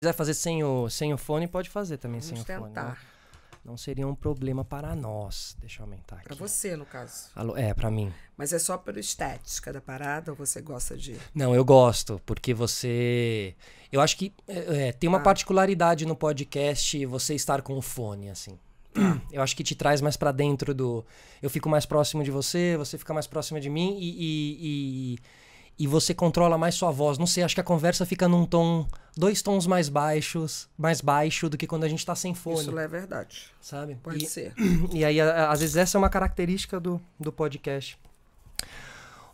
quiser fazer sem o, sem o fone, pode fazer também Vamos sem tentar. o fone. Né? Não seria um problema para nós. Deixa eu aumentar aqui. Para você, no caso. Alô, é, para mim. Mas é só pela estética da parada ou você gosta de. Não, eu gosto, porque você. Eu acho que é, é tem uma ah. particularidade no podcast você estar com o fone, assim. Ah. Eu acho que te traz mais para dentro do. Eu fico mais próximo de você, você fica mais próximo de mim e, e, e e você controla mais sua voz. Não sei, acho que a conversa fica num tom, dois tons mais baixos, mais baixo do que quando a gente está sem fone. Isso é verdade. Sabe? Pode e, ser. E aí, às vezes, essa é uma característica do, do podcast.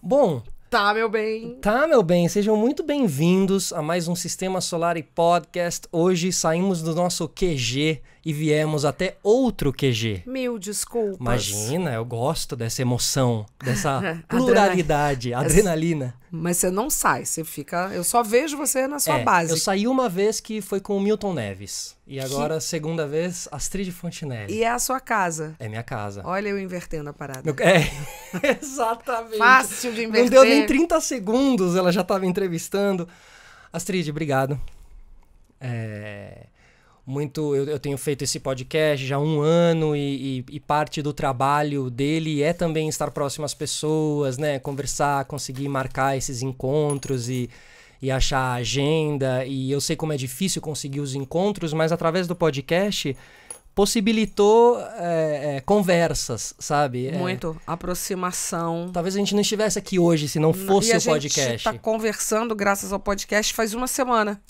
Bom. Tá, meu bem. Tá, meu bem. Sejam muito bem-vindos a mais um Sistema Solar e Podcast. Hoje saímos do nosso QG e viemos até outro QG. Mil desculpas. Imagina, eu gosto dessa emoção, dessa pluralidade, adrenalina. Mas você não sai, você fica. Eu só vejo você na sua é, base. Eu saí uma vez que foi com o Milton Neves. E agora, que... segunda vez, Astrid Fontinelli. E é a sua casa. É minha casa. Olha eu invertendo a parada. Meu... É, exatamente. Fácil de inverter. Não deu nem 30 segundos, ela já estava entrevistando. Astrid, obrigado. É muito. Eu, eu, tenho feito esse podcast já há um ano e, e, e, parte do trabalho dele é também estar próximo às pessoas, né? Conversar, conseguir marcar esses encontros e, e achar a agenda. E eu sei como é difícil conseguir os encontros, mas através do podcast possibilitou é, é, conversas, sabe? Eh, muito. É. Aproximação. Talvez a gente não estivesse aqui hoje se não fosse o podcast. A gente está conversando graças ao podcast faz uma semana.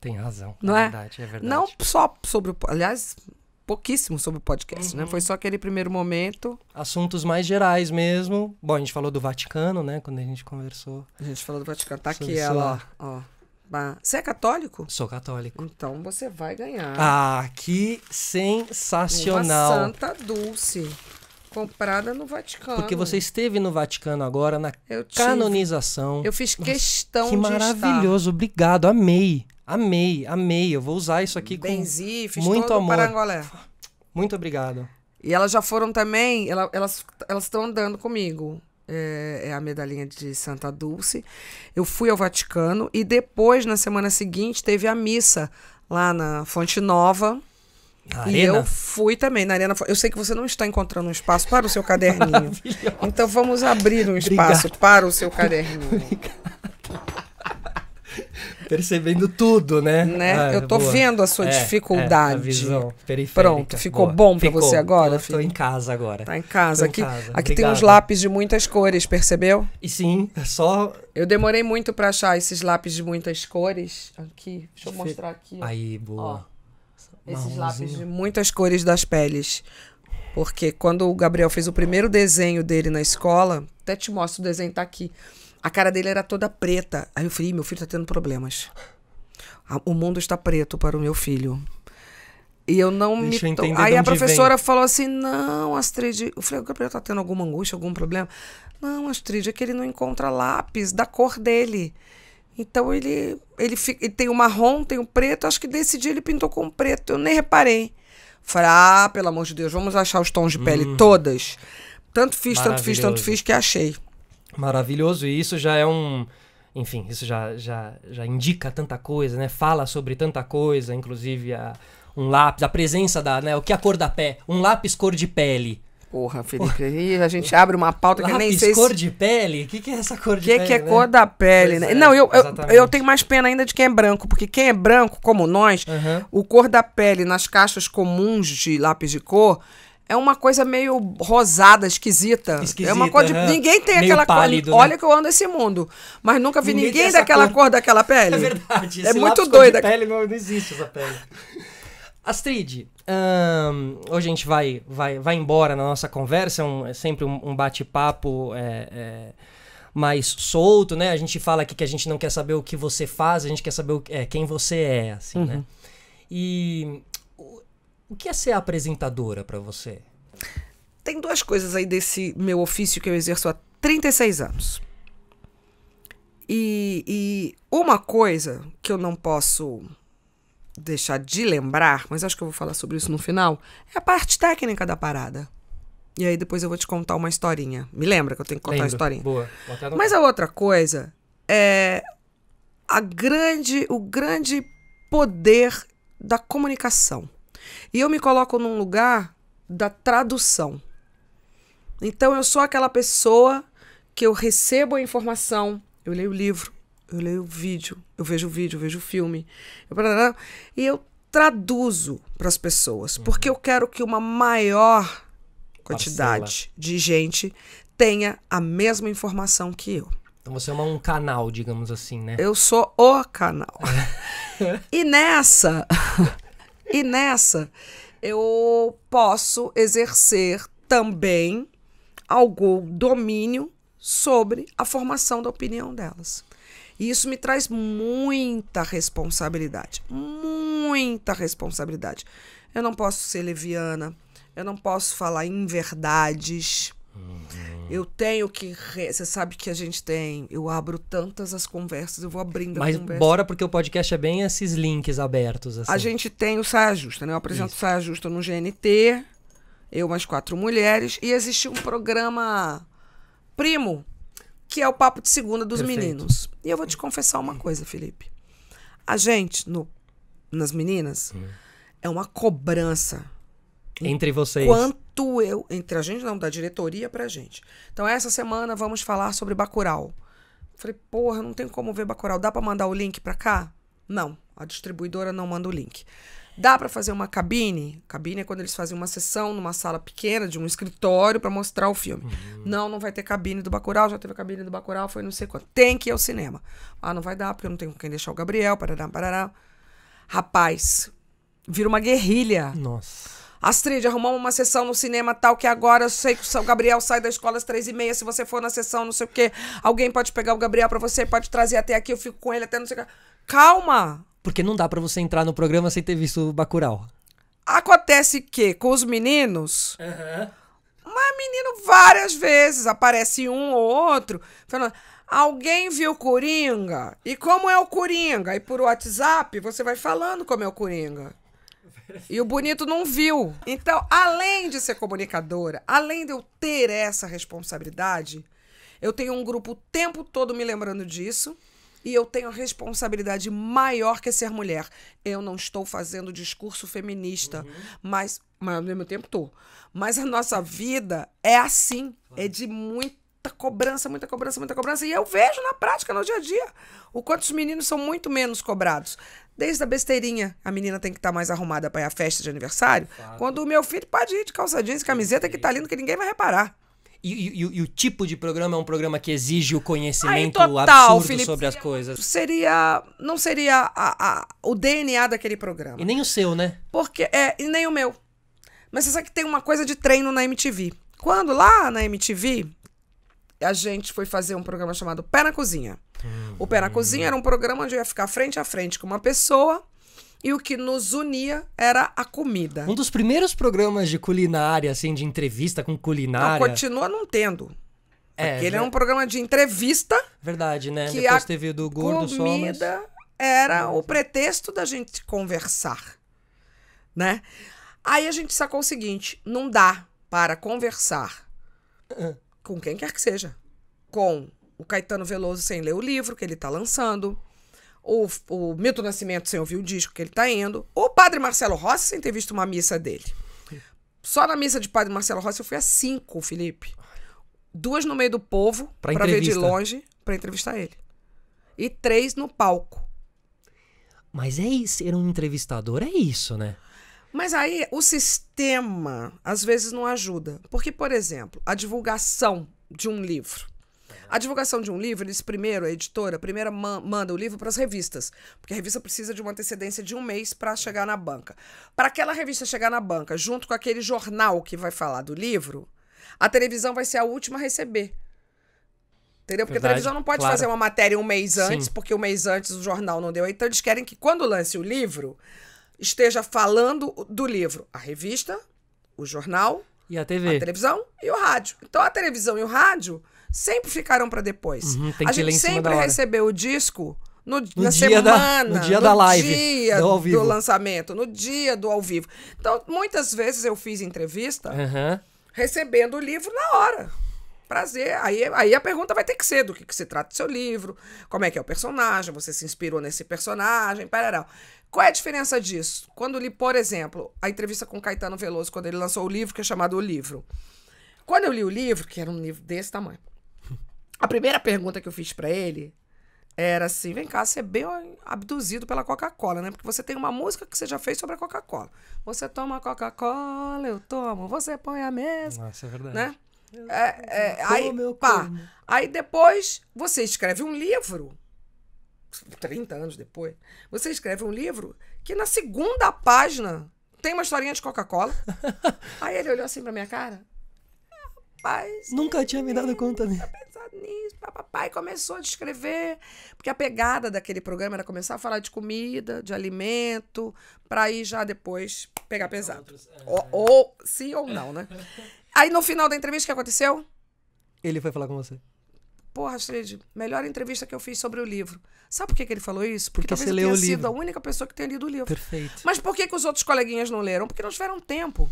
Tem razão. Não é, é? Verdade, é verdade. Não só sobre o. Aliás, pouquíssimo sobre o podcast, né? uhum. né? Foi só aquele primeiro momento. Assuntos mais gerais mesmo. Bom, a gente falou do Vaticano, né? Quando a gente conversou. A gente falou do Vaticano. Tá aqui ela, ó. Você é católico? Sou católico. Então você vai ganhar. Ah, que sensacional. Uma Santa Dulce. Comprada no Vaticano. Porque você esteve no Vaticano agora na eu canonização. Eu fiz questão Nossa, que de. Que maravilhoso, estar. obrigado, amei. Amei, amei. Eu vou usar isso aqui Benzi, com fiz muito todo amor. Parangolé. Muito obrigado. E elas já foram também, ela, elas estão andando comigo. É, é, a medalhinha de Santa Dulce. Eu fui ao Vaticano e depois, na semana seguinte, teve a missa lá na Fonte Nova. Na e arena? eu fui também na Arena. Eu sei que você não está encontrando um espaço para o seu caderninho. Então vamos abrir um espaço Obrigado. para o seu caderninho. Obrigado percebendo tudo, né? né? Ah, eu tô boa. vendo a sua é, dificuldade. É, a visão periférica. Pronto, ficou boa. bom para você agora, tô, Tô em casa agora. Tá em casa. Tô aqui em casa. aqui tem uns lápis de muitas cores, percebeu? E sim, é só eu demorei muito para achar esses lápis de muitas cores. Aqui, deixa eu mostrar aqui. Aí, boa. Ó, esses lápis de muitas cores das peles. Porque quando o Gabriel fez o primeiro desenho dele na escola, até te mostro o desenho tá aqui. A cara dele era toda preta. Aí eu falei: meu filho tá tendo problemas. O mundo está preto para o meu filho. E eu não Deixa me. Eu Aí a professora vem. falou assim: não, Astrid. Eu falei: o Gabriel tá tendo alguma angústia, algum problema? Não, Astrid, é que ele não encontra lápis da cor dele. Então ele, ele, fica, ele tem o marrom, tem o preto. Acho que desse dia ele pintou com preto. Eu nem reparei. Falei: ah, pelo amor de Deus, vamos achar os tons de pele hum. todas. Tanto fiz, tanto fiz, tanto fiz que achei maravilhoso e isso já é um enfim isso já, já, já indica tanta coisa né fala sobre tanta coisa inclusive a, um lápis a presença da né o que a cor da pé um lápis cor de pele Porra, Felipe, aí a gente abre uma pauta lápis, que nem sei. cor de pele? O que, que é essa cor de que pele? O que é né? cor da pele, pois né? É, Não, eu, eu, eu, tenho mais pena ainda de quem é branco, porque quem é branco, como nós, uhum. o cor da pele nas caixas comuns de lápis de cor é uma coisa meio rosada, esquisita. esquisita é uma cor de. Uhum. Ninguém tem meio aquela pálido, cor. Né? Olha que eu ando esse mundo. Mas nunca vi ninguém, ninguém daquela cor. cor. daquela pele. É verdade. É muito doida. Pele, não, não existe essa pele. Astrid, hoje a gente vai, vai, vai embora na nossa conversa, é um, é sempre um, um bate-papo é, é, mais solto, né? A gente fala aqui que a gente não quer saber o que você faz, a gente quer saber o, é, quem você é, assim, né? uhum. né? E o que é ser apresentadora para você? Tem duas coisas aí desse meu ofício que eu exerço há 36 anos. E, e uma coisa que eu não posso deixar de lembrar, mas acho que eu vou falar sobre isso no final, é a parte técnica da parada. E aí depois eu vou te contar uma historinha. Me lembra que eu tenho que contar Lembro. a historinha. Boa. No... Mas a outra coisa é a grande, o grande poder da comunicação. E eu me coloco num lugar da tradução. Então eu sou aquela pessoa que eu recebo a informação, eu leio o livro, eu leio o vídeo, eu vejo o vídeo, eu vejo o filme, eu... e eu traduzo para as pessoas, uhum. porque eu quero que uma maior quantidade Parcela. de gente tenha a mesma informação que eu. Então você é um canal, digamos assim, né? Eu sou o canal. e nessa e nessa, eu posso exercer também algum domínio sobre a formação da opinião delas. E isso me traz muita responsabilidade, muita responsabilidade. Eu não posso ser leviana, eu não posso falar inverdades, eu tenho que. Re... Você sabe que a gente tem. Eu abro tantas as conversas, eu vou abrindo Mas conversa. bora, porque o podcast é bem esses links abertos. Assim. A gente tem o Saia Justa, né? Eu apresento o Saia Justa no GNT, eu mais quatro mulheres, e existe um programa primo, que é o Papo de Segunda dos Perfeito. Meninos. E eu vou te confessar uma coisa, Felipe. A gente, no, nas meninas, hum. é uma cobrança. Entre vocês. Quanto tu, eu, entre a gente, não, da diretoria pra gente. Então, essa semana vamos falar sobre Bacurau. Falei, porra, não tem como ver Bacurau. Dá pra mandar o link pra cá? Não, a distribuidora não manda o link. Dá para fazer uma cabine? Cabine é quando eles fazem uma sessão numa sala pequena de um escritório para mostrar o filme. Uhum. Não, não vai ter cabine do Bacurau, já teve a cabine do Bacurau, foi não sei quanto. Tem que ir ao cinema. Ah, não vai dar porque eu não tenho quem deixar o Gabriel, parará, parará. Rapaz, vira uma guerrilha. Nossa. Astrid, arrumamos uma sessão no cinema tal, que agora eu sei que o Gabriel sai da escola às três e meia, se você for na sessão, não sei o quê, alguém pode pegar o Gabriel para você, pode trazer até aqui, eu fico com ele até não sei o quê. Calma! Porque não dá para você entrar no programa sem ter visto o Bacurau. Acontece que com os meninos... Uhum. Mas menino várias vezes, aparece um ou outro, falando... Alguém viu Coringa? E como é o Coringa? E por WhatsApp você vai falando como é o Coringa. E o bonito não viu. Então, além de ser comunicadora, além de eu ter essa responsabilidade, eu tenho um grupo o tempo todo me lembrando disso. E eu tenho a responsabilidade maior que ser mulher. Eu não estou fazendo discurso feminista, uhum. mas, mas ao mesmo tempo estou. Mas a nossa vida é assim. É de muito muita cobrança, muita cobrança, muita cobrança. E eu vejo na prática, no dia a dia, o quanto os meninos são muito menos cobrados. Desde a besteirinha, a menina tem que estar tá mais arrumada para ir à festa de aniversário. Fato. Quando o meu filho pode ir de calça jeans e camiseta que tá lindo, que ninguém vai reparar. E, e, e, o tipo de programa é um programa que exige o conhecimento Aí, total, absurdo Felipe, sobre as coisas. Seria. Não seria a, a, o DNA daquele programa. E nem o seu, né? Porque. É, e nem o meu. Mas você sabe que tem uma coisa de treino na MTV. Quando lá na MTV, a gente foi fazer um programa chamado Pé na Cozinha. Uhum. O Pé na hum. Cozinha era um programa onde eu ia ficar frente a frente com uma pessoa e o que nos unia era a comida. Um dos primeiros programas de culinária, assim, de entrevista com culinária. Não, continua não tendo. É, porque ele é um programa de entrevista. Verdade, né? Que Depois a teve do Gordo Somas. comida só, era o pretexto da gente conversar, né? Aí a gente sacou o seguinte, não dá para conversar com quem quer que seja. Com o Caetano Veloso sem ler o livro que ele está lançando, o, o Milton Nascimento sem ouvir o disco que ele está indo, o Padre Marcelo Rossi sem ter visto uma missa dele. Só na missa de Padre Marcelo Rossi eu fui a cinco, Felipe. Duas no meio do povo, para ver de longe, para entrevistar ele. E três no palco. Mas é isso, ser é um entrevistador é isso, né? Mas aí o sistema às vezes não ajuda. Porque, por exemplo, a divulgação de um livro. A divulgação de um livro, eles primeiro, a editora, primeiro manda o livro para as revistas, porque a revista precisa de uma antecedência de um mês para chegar na banca. Para aquela revista chegar na banca, junto com aquele jornal que vai falar do livro, a televisão vai ser a última a receber. Entendeu? Porque Verdade, a televisão não pode claro. fazer uma matéria um mês antes, Sim. porque um mês antes o jornal não deu. Então eles querem que quando lance o livro, esteja falando do livro, a revista, o jornal, e a TV, a televisão e o rádio. Então a televisão e o rádio sempre ficaram para depois. Uhum, a gente sempre recebeu o disco no, no na semana, da, no dia no da live, dia do, ao vivo. do lançamento, no dia do ao vivo. Então muitas vezes eu fiz entrevista uhum. recebendo o livro na hora prazer. Aí, aí a pergunta vai ter que ser do que, que se trata o seu livro, como é que é o personagem, você se inspirou nesse personagem, parará. Qual é a diferença disso? Quando li, por exemplo, a entrevista com Caetano Veloso, quando ele lançou o livro, que é chamado O Livro. Quando eu li o livro, que era um livro desse tamanho, a primeira pergunta que eu fiz para ele era assim: vem cá, você é bem abduzido pela Coca-Cola, né? Porque você tem uma música que você já fez sobre a Coca-Cola. Você toma Coca-Cola, eu tomo, você põe a mesa. Isso é verdade. Né? É, é, aí, pá, aí depois você escreve um livro 30 anos depois, você escreve um livro que na segunda página tem uma historinha de Coca-Cola. Aí ele olhou assim pra minha cara. Rapaz. Nunca tinha me dado conta nisso. Pensado nisso. Papai começou a descrever. Porque a pegada daquele programa era começar a falar de comida, de alimento, pra ir já depois pegar pesado. É. Ou, ou sim ou não, né? Aí no final da entrevista, o que aconteceu? Ele foi falar com você. Porra, Rastred, melhor entrevista que eu fiz sobre o livro. Sabe por que, que ele falou isso? Porque, Porque talvez você eu o sido livro. a única pessoa que tenha lido o livro. Perfeito. Mas por que, que os outros coleguinhas não leram? Porque não tiveram tempo.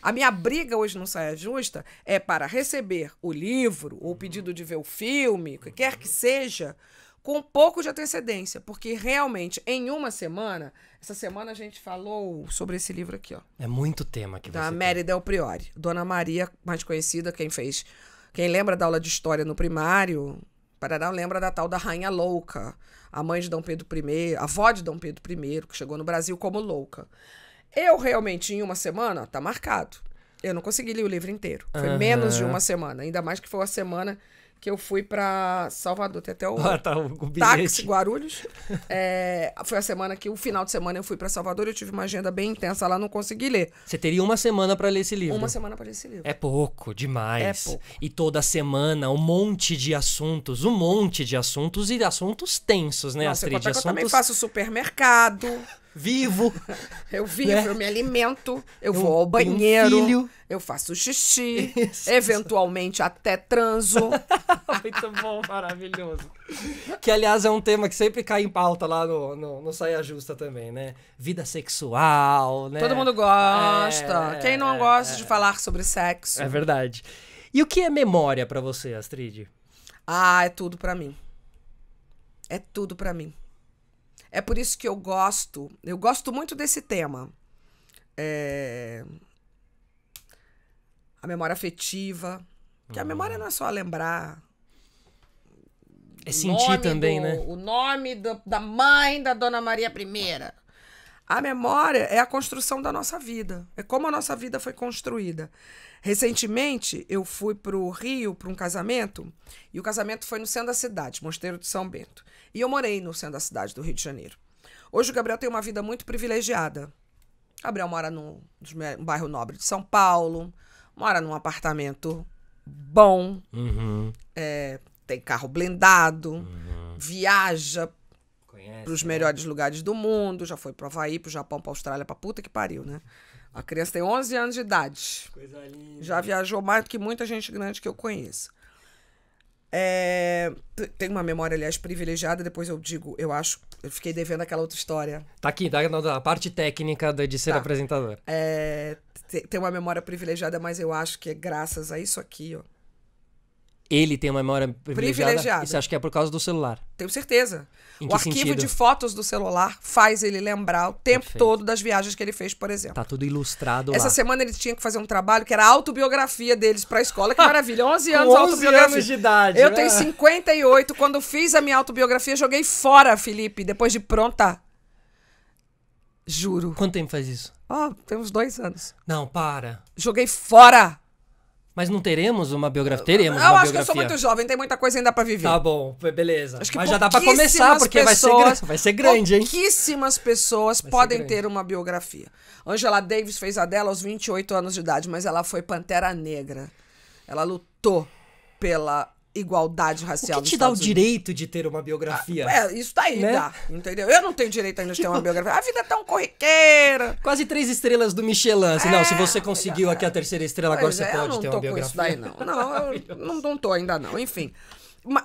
A minha briga hoje não Saia Justa é para receber o livro ou o pedido de ver o filme, o que quer que seja, com um pouco de antecedência, porque realmente em uma semana, essa semana a gente falou sobre esse livro aqui, ó. É muito tema que da você Da Mary tem. Del Priori, Dona Maria, mais conhecida, quem fez quem lembra da aula de história no primário, Paraná lembra da tal da Rainha Louca, a mãe de Dom Pedro I, a avó de Dom Pedro I, que chegou no Brasil como louca. Eu realmente, em uma semana, tá marcado. Eu não consegui ler o livro inteiro. Foi uhum. menos de uma semana. Ainda mais que foi uma semana que eu fui para Salvador, tem até o, ah, tá, o táxi Guarulhos. É, foi a semana que, o final de semana, eu fui para Salvador, eu tive uma agenda bem intensa lá, não consegui ler. Você teria uma semana para ler esse livro? Uma semana para ler esse livro. É pouco, demais. É pouco. E toda semana, um monte de assuntos, um monte de assuntos e assuntos tensos, né, Nossa, Astrid? Eu, assuntos... eu também faço supermercado vivo. Eu vivo, né? eu me alimento, eu, eu vou ao banheiro, um eu faço xixi, Isso. eventualmente até transo. Muito bom, maravilhoso. Que, aliás, é um tema que sempre cai em pauta lá no, no, no Saia Justa também, né? Vida sexual, né? Todo mundo gosta. É, Quem não é, gosta é, de falar sobre sexo? É verdade. E o que é memória para você, Astrid? Ah, é tudo para mim. É tudo para mim. É por isso que eu gosto, eu gosto muito desse tema. É... A memória afetiva. Porque uhum. a hum. memória não é só lembrar. É sentir também, do, né? O nome do, da mãe da Dona Maria I. A memória é a construção da nossa vida. É como a nossa vida foi construída. Recentemente, eu fui para o Rio para um casamento. E o casamento foi no centro da cidade, Mosteiro de São Bento. E eu morei no centro da cidade do Rio de Janeiro. Hoje o Gabriel tem uma vida muito privilegiada. O Gabriel mora num, bairro nobre de São Paulo, mora num apartamento bom, uhum. é, tem carro blindado, uhum. viaja para os né? melhores né? lugares do mundo, já foi para o Havaí, para o Japão, para a Austrália, para puta que pariu, né? A criança tem 11 anos de idade. Coisa linda. Já viajou mais do que muita gente grande que eu conheço. É, tem uma memória, aliás, privilegiada. Depois eu digo, eu acho, eu fiquei devendo aquela outra história. Tá aqui, tá na parte técnica de ser tá. apresentador. É, tem uma memória privilegiada, mas eu acho que é graças a isso aqui, ó ele tem uma memória privilegiada. privilegiada. Isso acho que é por causa do celular. Tenho certeza. Em o arquivo sentido? de fotos do celular faz ele lembrar o tempo Perfeito. todo das viagens que ele fez, por exemplo. Tá tudo ilustrado Essa lá. semana ele tinha que fazer um trabalho que era a autobiografia deles pra escola. Que maravilha. 11 anos 11 autobiografia. anos de idade. Eu né? tenho 58. Quando fiz a minha autobiografia, joguei fora, Felipe, depois de pronta. Juro. Quanto tempo faz isso? Ó, oh, ah, tem uns dois anos. Não, para. Joguei fora. Mas não teremos uma biografia? Teremos eu uma biografia. Eu acho que eu sou muito jovem, tem muita coisa ainda para viver. Tá bom, beleza. Acho que Mas já dá para começar, porque pessoas, vai, ser vai ser grande, hein? Pouquíssimas pessoas vai podem ter uma biografia. Angela Davis fez a dela aos 28 anos de idade, mas ela foi pantera negra. Ela lutou pela igualdade racial. O que te dá o Unidos? direito de ter uma biografia? Ah, é, isso daí tá né? dá, entendeu? Eu não tenho direito ainda de ter uma tipo, biografia. A vida é tão corriqueira. Quase três estrelas do Michelin. É, não, se é, você conseguiu é, aqui a terceira estrela, agora você é, pode ter uma biografia. Eu não tô com isso daí, não. Não, eu não, não tô ainda, não. Enfim.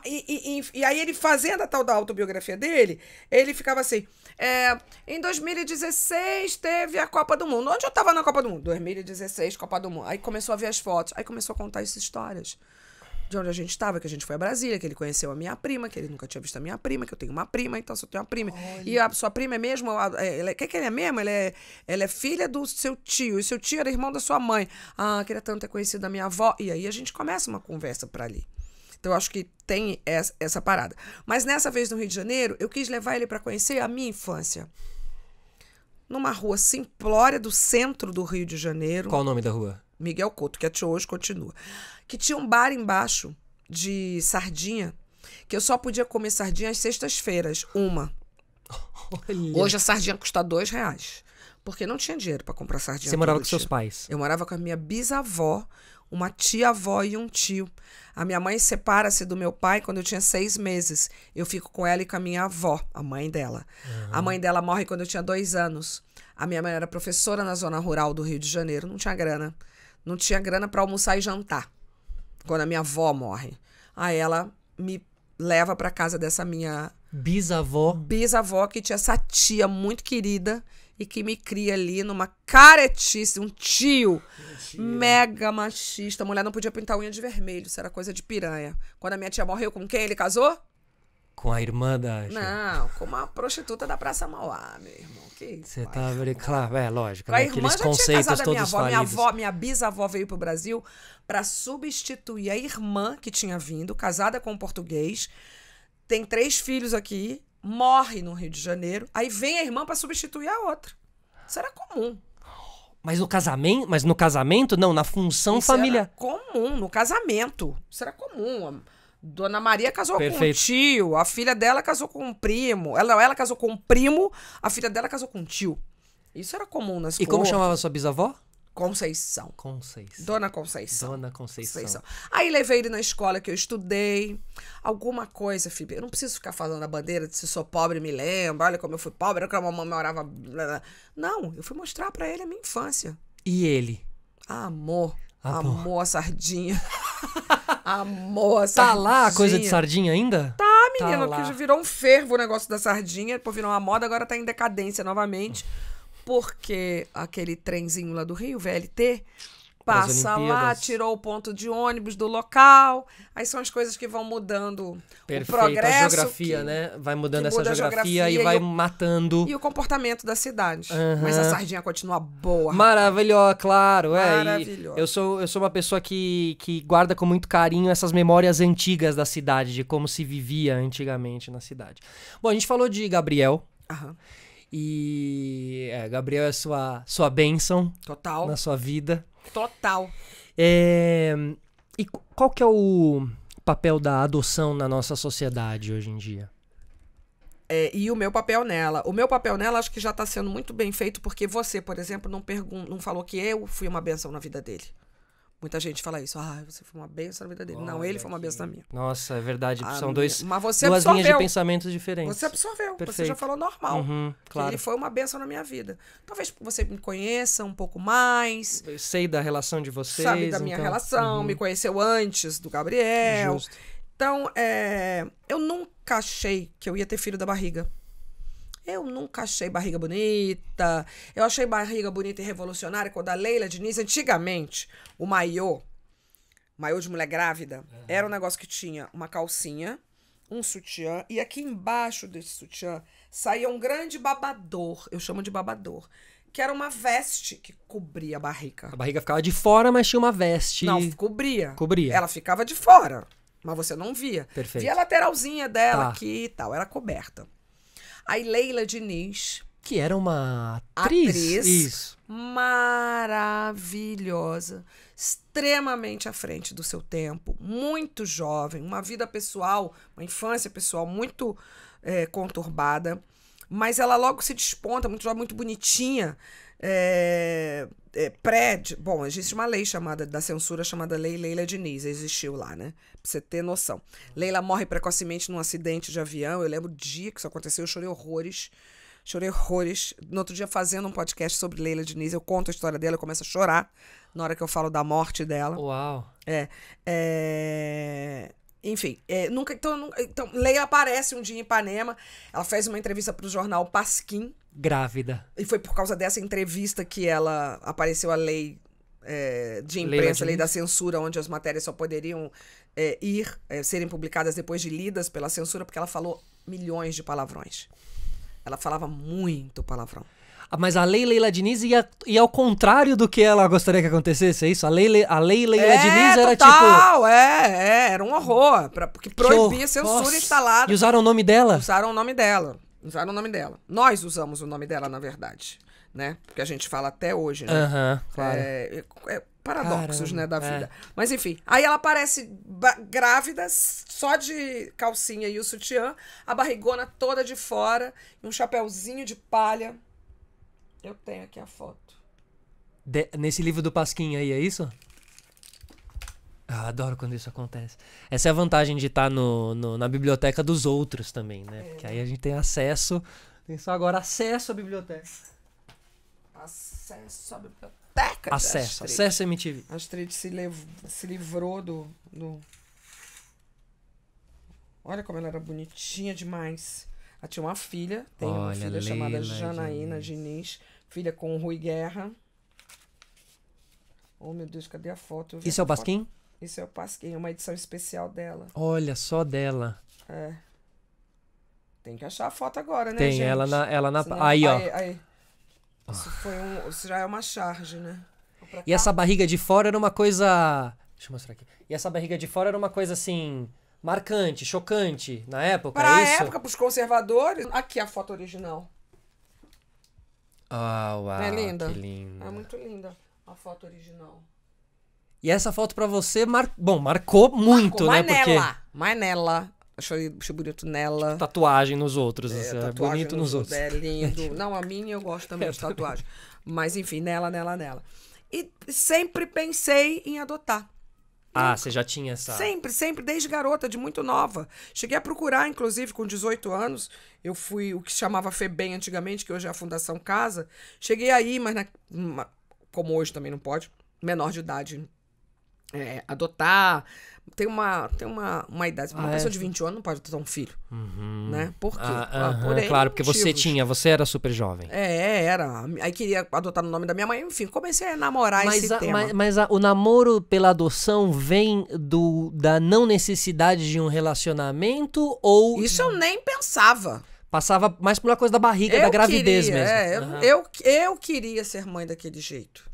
E, e, e, aí ele fazendo a tal da autobiografia dele, ele ficava assim, é, em 2016 teve a Copa do Mundo. Onde eu tava na Copa do Mundo? 2016, Copa do Mundo. Aí começou a ver as fotos, aí começou a contar essas histórias de onde a gente estava, que a gente foi a Brasília, que ele conheceu a minha prima, que ele nunca tinha visto a minha prima, que eu tenho uma prima, então só eu tenho uma prima. Olha. E a sua prima é mesmo. O é, é, que, que ele é mesmo? Ela é, ela é filha do seu tio, e seu tio era irmão da sua mãe. Ah, queria tanto ter conhecido a minha avó. E aí a gente começa uma conversa para ali. Então, eu acho que tem essa, essa parada. Mas nessa vez no Rio de Janeiro, eu quis levar ele para conhecer a minha infância numa rua simplória do centro do Rio de Janeiro. Qual o nome da rua? Miguel Couto, que até hoje continua, que tinha um bar embaixo de sardinha, que eu só podia comer sardinha às sextas-feiras, uma. Olha. Hoje a sardinha custa dois reais. Porque não tinha dinheiro para comprar sardinha. Você morava com dia. seus pais? Eu morava com a minha bisavó, uma tia-avó e um tio. A minha mãe separa-se do meu pai quando eu tinha seis meses. Eu fico com ela e com a minha avó, a mãe dela. Uhum. A mãe dela morre quando eu tinha dois anos. A minha mãe era professora na zona rural do Rio de Janeiro, não tinha grana não tinha grana para almoçar e jantar quando a minha avó morre. Aí ela me leva para casa dessa minha bisavó, bisavó que tinha essa tia muito querida e que me cria ali numa caretice, um tio mega machista. A mulher não podia pintar unha de vermelho, isso era coisa de piranha. Quando a minha tia morreu, com quem ele casou? Com a irmã da. Não, com uma prostituta da Praça Mauá, meu irmão. Que Você tá brincando. Claro, é lógico. A né? irmã Aqueles conceitos todos minha avó. Minha, avó, minha bisavó veio pro Brasil para substituir a irmã que tinha vindo, casada com um português. Tem três filhos aqui, morre no Rio de Janeiro. Aí vem a irmã para substituir a outra. Isso era comum. Mas no casamento, mas no casamento não, na função Isso familiar. comum no casamento. Será comum. Dona Maria casou Perfeito. com um tio, a filha dela casou com um primo. Ela, ela casou com um primo, a filha dela casou com um tio. Isso era comum nas E como chamava sua bisavó? Conceição. Conceição. Dona Conceição. Dona Conceição. Conceição. Aí levei ele na escola que eu estudei. Alguma coisa, Felipe. Eu não preciso ficar falando a bandeira de se sou pobre, me lembro. Olha como eu fui pobre, olha como a mamãe orava. Não, eu fui mostrar para ele a minha infância. E ele? Ah, amor. Amor, amor sardinha. a moça. Tá sardinha. lá a coisa de sardinha ainda? Tá, tá menina, tá já virou um fervo o negócio da sardinha, depois virou uma moda, agora tá em decadência novamente. Porque aquele trenzinho lá do Rio, VLT, Passa lá, tirou o ponto de ônibus do local. Aí são as coisas que vão mudando Perfeito. o progresso. A geografia, que, né? Vai mudando essa muda geografia, geografia, e vai e o, matando. E o comportamento da cidade. Uhum. Mas a sardinha continua boa. Maravilhosa, claro. É, Maravilhosa. Eu sou, eu sou uma pessoa que, que guarda com muito carinho essas memórias antigas da cidade, de como se vivia antigamente na cidade. Bom, a gente falou de Gabriel. Aham. E é, Gabriel é sua, sua bênção. Total. Na sua vida. Total. É, e qual que é o papel da adoção na nossa sociedade hoje em dia? É, e o meu papel nela. O meu papel nela acho que já está sendo muito bem feito, porque você, por exemplo, não, não falou que eu fui uma benção na vida dele. Muita gente fala isso. Ah, você foi uma benção na vida dele. Olha não, ele foi uma benção na minha. Nossa, é verdade. A São minha. dois, Mas você duas absorveu. linhas de pensamentos diferentes. Você absorveu. Perfeito. Você já falou normal. Uhum, claro. Ele foi uma benção na minha vida. Talvez você me conheça um pouco mais. Eu sei da relação de vocês. Sabe da minha então... relação. Uhum. Me conheceu antes do Gabriel. Justo. Então, é, eu nunca achei que eu ia ter filho da barriga. Eu nunca achei barriga bonita. Eu achei barriga bonita e revolucionária quando a Leila Diniz, antigamente, o maiô, maiô de mulher grávida, uhum. era um negócio que tinha uma calcinha, um sutiã, e aqui embaixo desse sutiã saía um grande babador, eu chamo de babador, que era uma veste que cobria a barriga. A barriga ficava de fora, mas tinha uma veste. Não, cobria. Cobria. Ela ficava de fora, mas você não via. Perfeito. Via a lateralzinha dela tá. aqui e tal, era coberta. Aí Leila Diniz. Que era uma atriz. atriz Isso. Maravilhosa. Extremamente à frente do seu tempo. Muito jovem. Uma vida pessoal, uma infância pessoal muito é, conturbada. Mas ela logo se desponta, muito jovem, muito bonitinha. É, é, prédio. Bom, existe uma lei chamada da censura chamada Lei Leila Diniz, existiu lá, né? Pra você ter noção. Leila morre precocemente num acidente de avião. Eu lembro o dia que isso aconteceu, eu chorei horrores. Chorei horrores. No outro dia, fazendo um podcast sobre Leila Diniz, eu conto a história dela, eu começo a chorar na hora que eu falo da morte dela. Uau! É. é... Enfim, é, nunca, então, nunca, então, Leila aparece um dia em Ipanema. Ela fez uma entrevista para o jornal Pasquim. Grávida. E foi por causa dessa entrevista que ela apareceu a lei é, de imprensa, a lei da censura, onde as matérias só poderiam é, ir, é, serem publicadas depois de lidas pela censura, porque ela falou milhões de palavrões. Ela falava muito palavrão. Mas a Lei Leila Diniz ia, ia ao contrário do que ela gostaria que acontecesse, é isso? A Lei, a Lei Leila é, Diniz era total, tipo. É, é, era um horror. Pra, porque proibia censura Nossa. instalada. E usaram o nome dela? Usaram o nome dela. Usaram o nome dela. Nós usamos o nome dela, na verdade. Né? Porque a gente fala até hoje, né? Aham, uh -huh, claro. É, é, é, paradoxos, Caramba, né, da é. vida. É. Mas enfim, aí ela aparece grávida, só de calcinha e o sutiã, a barrigona toda de fora, um chapéuzinho de palha. Eu tenho aqui a foto. De, nesse livro do Pasquim aí, é isso? Ah, adoro quando isso acontece. Essa é a vantagem de estar tá no, no na biblioteca dos outros também, né? É. Porque né? aí a gente tem acesso. Tem só agora acesso à biblioteca. Acesso à biblioteca. Acesso, acesso MTV. A Astrid se, lev se livrou do, do. Olha como ela era bonitinha demais. Ela tinha uma filha, tem Olha, uma filha Leila chamada Janaína Diniz. Diniz filha com o Rui Guerra. Oh, meu Deus, cadê a foto? Isso é o Pasquim? Foto? Isso é o Pasquim, é uma edição especial dela. Olha, só dela. É. Tem que achar a foto agora, né, Tem, gente? ela na... Ela na... Senão... Aí, ó. Aí, Isso, foi um... Isso já é uma charge, né? E essa barriga de fora era uma coisa... Deixa eu mostrar aqui. E essa barriga de fora era uma coisa, assim, marcante, chocante na época, Para é a época, pros conservadores... Aqui a foto original. Ah, oh, uau. é linda? Que linda. É muito linda a foto original. E essa foto para você, mar... bom, marcou muito, marcou, né? Mas porque... nela, mas nela. Achei, achei bonito nela. Tipo, tatuagem nos outros, é, assim, é tatuagem bonito nos, nos outros. É lindo. Não, a minha eu gosto também é, de tatuagem. Mas enfim, nela, nela, nela. E sempre pensei em adotar. Ah, você já tinha essa. Sempre, sempre, desde garota, de muito nova. Cheguei a procurar, inclusive, com 18 anos. Eu fui o que chamava FEBEM antigamente, que hoje é a Fundação Casa. Cheguei aí, mas na... como hoje também não pode, menor de idade, é, adotar. Tem uma, tem uma, uma idade. Uma ah, é? pessoa é? de 20 anos não pode adotar um filho. Uhum. Né? Por quê? Ah, ah Por claro, porque motivos. você tinha, você era super jovem. É, era. Aí queria adotar no nome da minha mãe, enfim, comecei a namorar mas esse a, tema. Mas, mas a, o namoro pela adoção vem do, da não necessidade de um relacionamento ou. Isso eu nem pensava. Passava mais por uma coisa da barriga, eu da gravidez queria, mesmo. É, uhum. eu, eu queria ser mãe daquele jeito.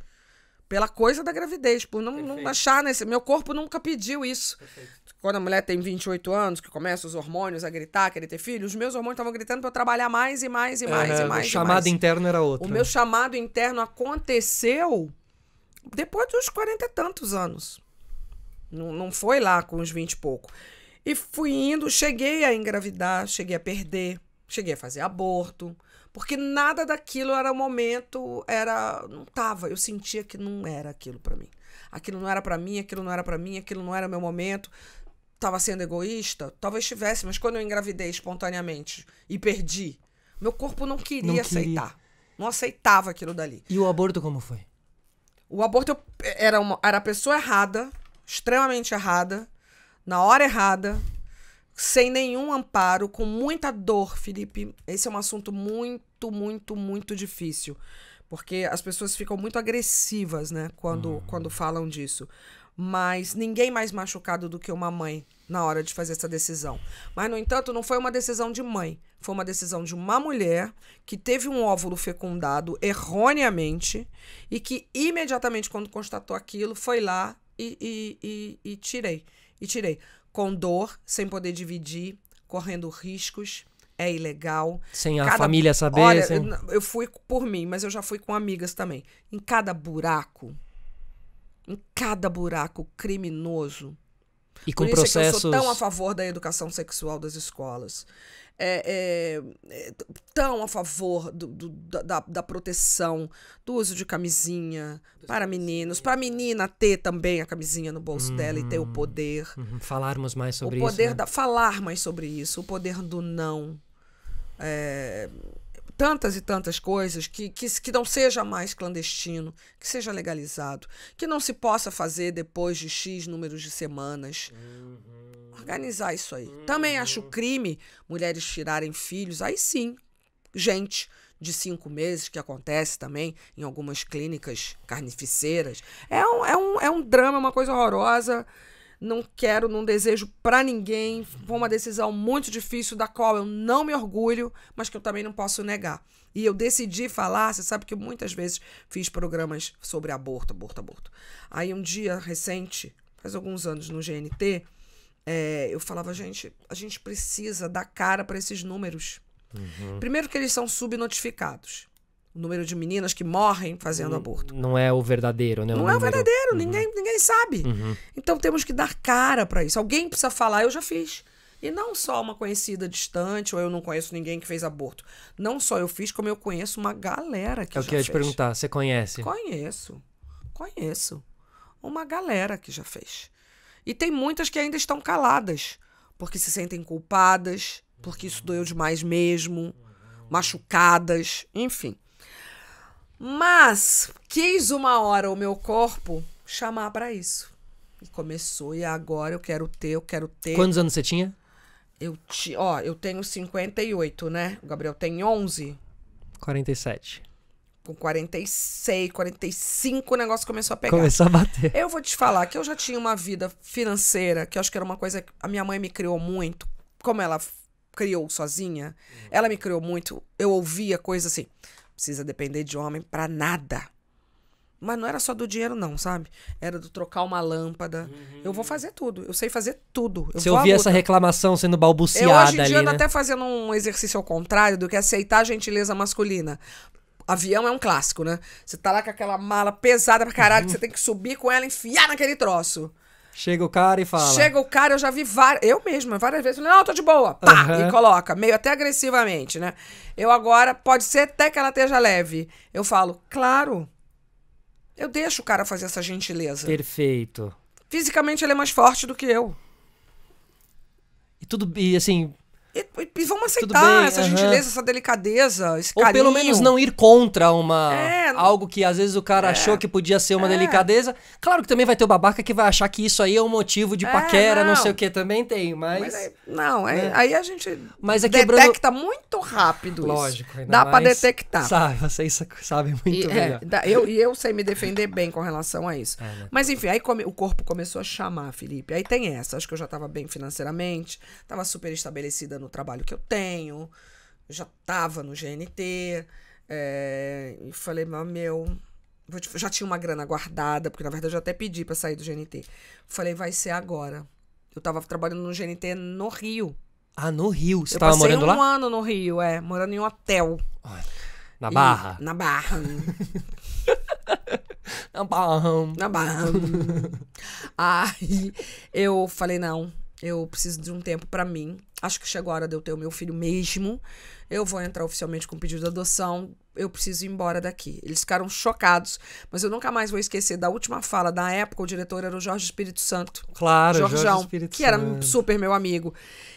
Pela coisa da gravidez, por não, não achar nesse. Meu corpo nunca pediu isso. Perfeito quando a mulher tem 28 anos, que começa os hormônios a gritar, querer ter filho, os meus hormônios estavam gritando para eu trabalhar mais e mais e mais e mais. O chamado mais. interno era outro. O meu chamado interno aconteceu depois dos 40 e tantos anos. Não, não foi lá com os 20 e pouco. E fui indo, cheguei a engravidar, cheguei a perder, cheguei a fazer aborto. Porque nada daquilo era o momento, era. Não tava. Eu sentia que não era aquilo para mim. Aquilo não era para mim, aquilo não era para mim, aquilo não era meu momento. Tava sendo egoísta? Talvez tivesse mas quando eu engravidei espontaneamente e perdi, meu corpo não queria, não queria aceitar. Não aceitava aquilo dali. E o aborto como foi? O aborto eu, era, uma, era a pessoa errada, extremamente errada, na hora errada, sem nenhum amparo, com muita dor, Felipe. Esse é um assunto muito, muito, muito difícil. Porque as pessoas ficam muito agressivas, né, quando, uhum. quando falam disso. Mas ninguém mais machucado do que uma mãe na hora de fazer essa decisão. Mas, no entanto, não foi uma decisão de mãe. Foi uma decisão de uma mulher que teve um óvulo fecundado erroneamente e que, imediatamente, quando constatou aquilo, foi lá e, e, e, e tirei. E tirei com dor, sem poder dividir, correndo riscos. É ilegal. Sem a família saber. Olha, sem... eu fui por mim, mas eu já fui com amigas também. Em cada buraco, em cada buraco criminoso. E com Por isso é que eu sou tão a favor da educação sexual das escolas é, é, é tão a favor do, do, da, da, proteção, do uso de camisinha para meninos, para menina ter também a camisinha no bolso hum, dela e ter o uhum. poder. Uhum. Falarmos mais sobre o poder isso. Né? Da, falar mais sobre isso, o poder do não. É, tantas e tantas coisas que, que, que não seja mais clandestino, que seja legalizado, que não se possa fazer depois de X números de semanas. Uhum. Organizar isso aí. Uhum. Também acho crime mulheres tirarem filhos, aí sim, gente de cinco meses, que acontece também em algumas clínicas carnificeiras. É um, é um, é um drama, é uma coisa horrorosa não quero, não desejo para ninguém. Foi uma decisão muito difícil, da qual eu não me orgulho, mas que eu também não posso negar. E eu decidi falar, você sabe que muitas vezes fiz programas sobre aborto, aborto, aborto. Aí um dia recente, faz alguns anos no GNT, é, eu falava, gente, a gente precisa dar cara para esses números. Uhum. Primeiro que eles são subnotificados o número de meninas que morrem fazendo não, aborto. Não é o verdadeiro, né? Não é o verdadeiro, uhum. ninguém, ninguém sabe. Uhum. Então temos que dar cara para isso. Alguém precisa falar, eu já fiz. E não só uma conhecida distante, ou eu não conheço ninguém que fez aborto. Não só eu fiz, como eu conheço uma galera que já fez. É o que eu ia te perguntar, você conhece? Conheço. Conheço. Uma galera que já fez. E tem muitas que ainda estão caladas, porque se sentem culpadas, porque isso doeu demais mesmo, machucadas, enfim. Mas quis uma hora o meu corpo chamar para isso. E começou, e agora eu quero ter, eu quero ter. Quantos anos você tinha? Eu ti, ó, eu tenho 58, né? O Gabriel tem 11. 47. Com 46, 45, o negócio começou a pegar. Começou a bater. Eu vou te falar que eu já tinha uma vida financeira, que eu acho que era uma coisa que a minha mãe me criou muito. Como ela criou sozinha, ela me criou muito. Eu ouvia coisas assim precisa depender de homem para nada. Mas não era só do dinheiro, não, sabe? Era do trocar uma lâmpada. Uhum. Eu vou uhum. fazer tudo. Eu sei fazer tudo. Eu Você ouvia essa reclamação sendo balbuciada ali? eu, hoje em dia, né? até fazendo um exercício ao contrário do que aceitar a gentileza masculina. Avião é um clássico, né? Você tá lá com aquela mala pesada pra caralho uhum. que você tem que subir com ela e enfiar naquele troço. Chega o cara e fala. Chega o cara, eu já vi várias. Eu mesma, várias vezes, falei, não, tô de boa. Pá! Uhum. E coloca, meio até agressivamente, né? Eu agora, pode ser até que ela esteja leve. Eu falo, claro. Eu deixo o cara fazer essa gentileza. Perfeito. Fisicamente ele é mais forte do que eu. E tudo. E assim, e, e aceitar bem, essa gentileza, essa delicadeza, esse Ou carinho. pelo menos não ir contra uma é, algo que às vezes o cara é, achou que podia ser uma é. delicadeza. Claro que também vai ter o babaca que vai achar que isso aí é um motivo de é, paquera, não, não sei o que também tem, mas... mas aí, não, é, né? aí a gente mas é quebrando... detecta muito rápido Lógico, isso. Lógico. Dá para detectar. Sabe, vocês sabem muito e, é, melhor. É, eu, e eu sei me defender bem com relação a isso. Né? Mas enfim, aí come, o corpo começou a chamar, Felipe. Aí tem essa, acho que eu já estava bem financeiramente, estava super estabelecida no no trabalho que eu tenho, eu já estava no GNT, é, eh, e falei, mas meu, já tinha uma grana guardada, porque na verdade eu até pedi para sair do GNT. Falei, vai ser agora. Eu estava trabalhando no GNT no Rio. Ah, no Rio? Você eu tava morando um lá? um ano no Rio, é, morando em um hotel. Na Barra? E, na Barra. na Barra. Na Barra. Aí eu falei, não, eu preciso de um tempo para mim. Acho que chegou a hora de eu ter o meu filho mesmo. Eu vou entrar oficialmente com o pedido de adoção. Eu preciso ir embora daqui. Eles ficaram chocados, mas eu nunca mais vou esquecer da última fala. Na época, o diretor era o Jorge Espírito Santo. Claro, Jorgeão, Jorge Espírito que era Santo. super meu amigo.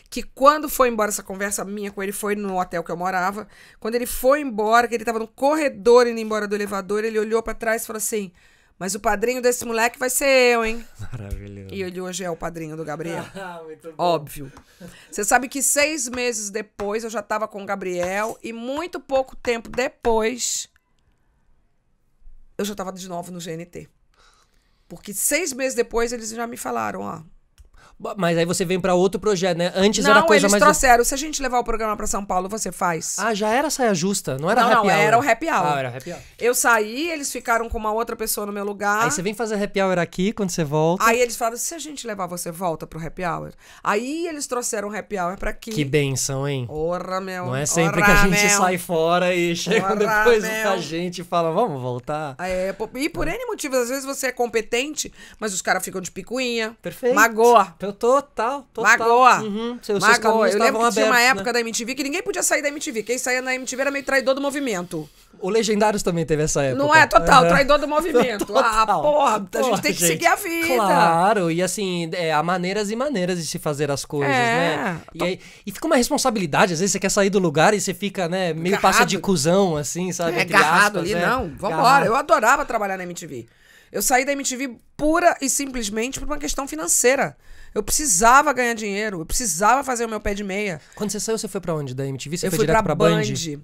Que quando foi embora essa conversa minha com ele, foi no hotel que eu morava. Quando ele foi embora, que ele estava no corredor indo embora do elevador, ele olhou para trás e falou assim: mas o padrinho desse moleque vai ser eu, hein? Maravilhoso. E ele hoje é o padrinho do Gabriel. Ah, muito bom. Óbvio. Você sabe que seis meses depois eu já tava com o Gabriel e muito pouco tempo depois eu já tava de novo no GNT. Porque seis meses depois eles já me falaram, ó, mas aí você vem para outro projeto, né? Antes não, era coisa mais... Não, eles trouxeram. Se a gente levar o programa para São Paulo, você faz. Ah, já era saia justa? Não era não, happy não, hour? Não, era o happy hour. Ah, era happy hour. Eu saí, eles ficaram com uma outra pessoa no meu lugar. Aí você vem fazer happy hour aqui, quando você volta. Aí eles falaram, se a gente levar você, volta pro happy hour. Aí eles trouxeram o happy hour pra aqui. Que benção, hein? Porra, meu. Não é sempre que a gente meu. sai fora e chega depois meu. a gente e fala, vamos voltar. Ah, é, e por ah. N motivos, às vezes você é competente, mas os caras ficam de picuinha. Perfeito. Magoa. Então total, total. Magoa. Uhum. Seus Magoa. Eu lembro que abertos, uma né? época né? da MTV que ninguém podia sair da MTV. Quem saía da MTV era meio traidor do movimento. O Legendários também teve essa época. Não é? Total, uhum. traidor do movimento. Ah, total. Ah, porra, porra, a gente tem que gente. seguir a vida. Claro, e assim, é, há maneiras e maneiras de se fazer as coisas, é. né? E, aí, e fica uma responsabilidade, às vezes você quer sair do lugar e você fica, né, meio garrado. passa de cuzão, assim, sabe? É, ali, né? não, vambora. Eu adorava trabalhar na MTV. Eu saí da MTV pura e simplesmente por uma questão financeira. Eu precisava ganhar dinheiro, eu precisava fazer o meu pé de meia. Quando você saiu, você foi para onde? Da MTV? Você eu foi fui direto pra, pra Band? Band.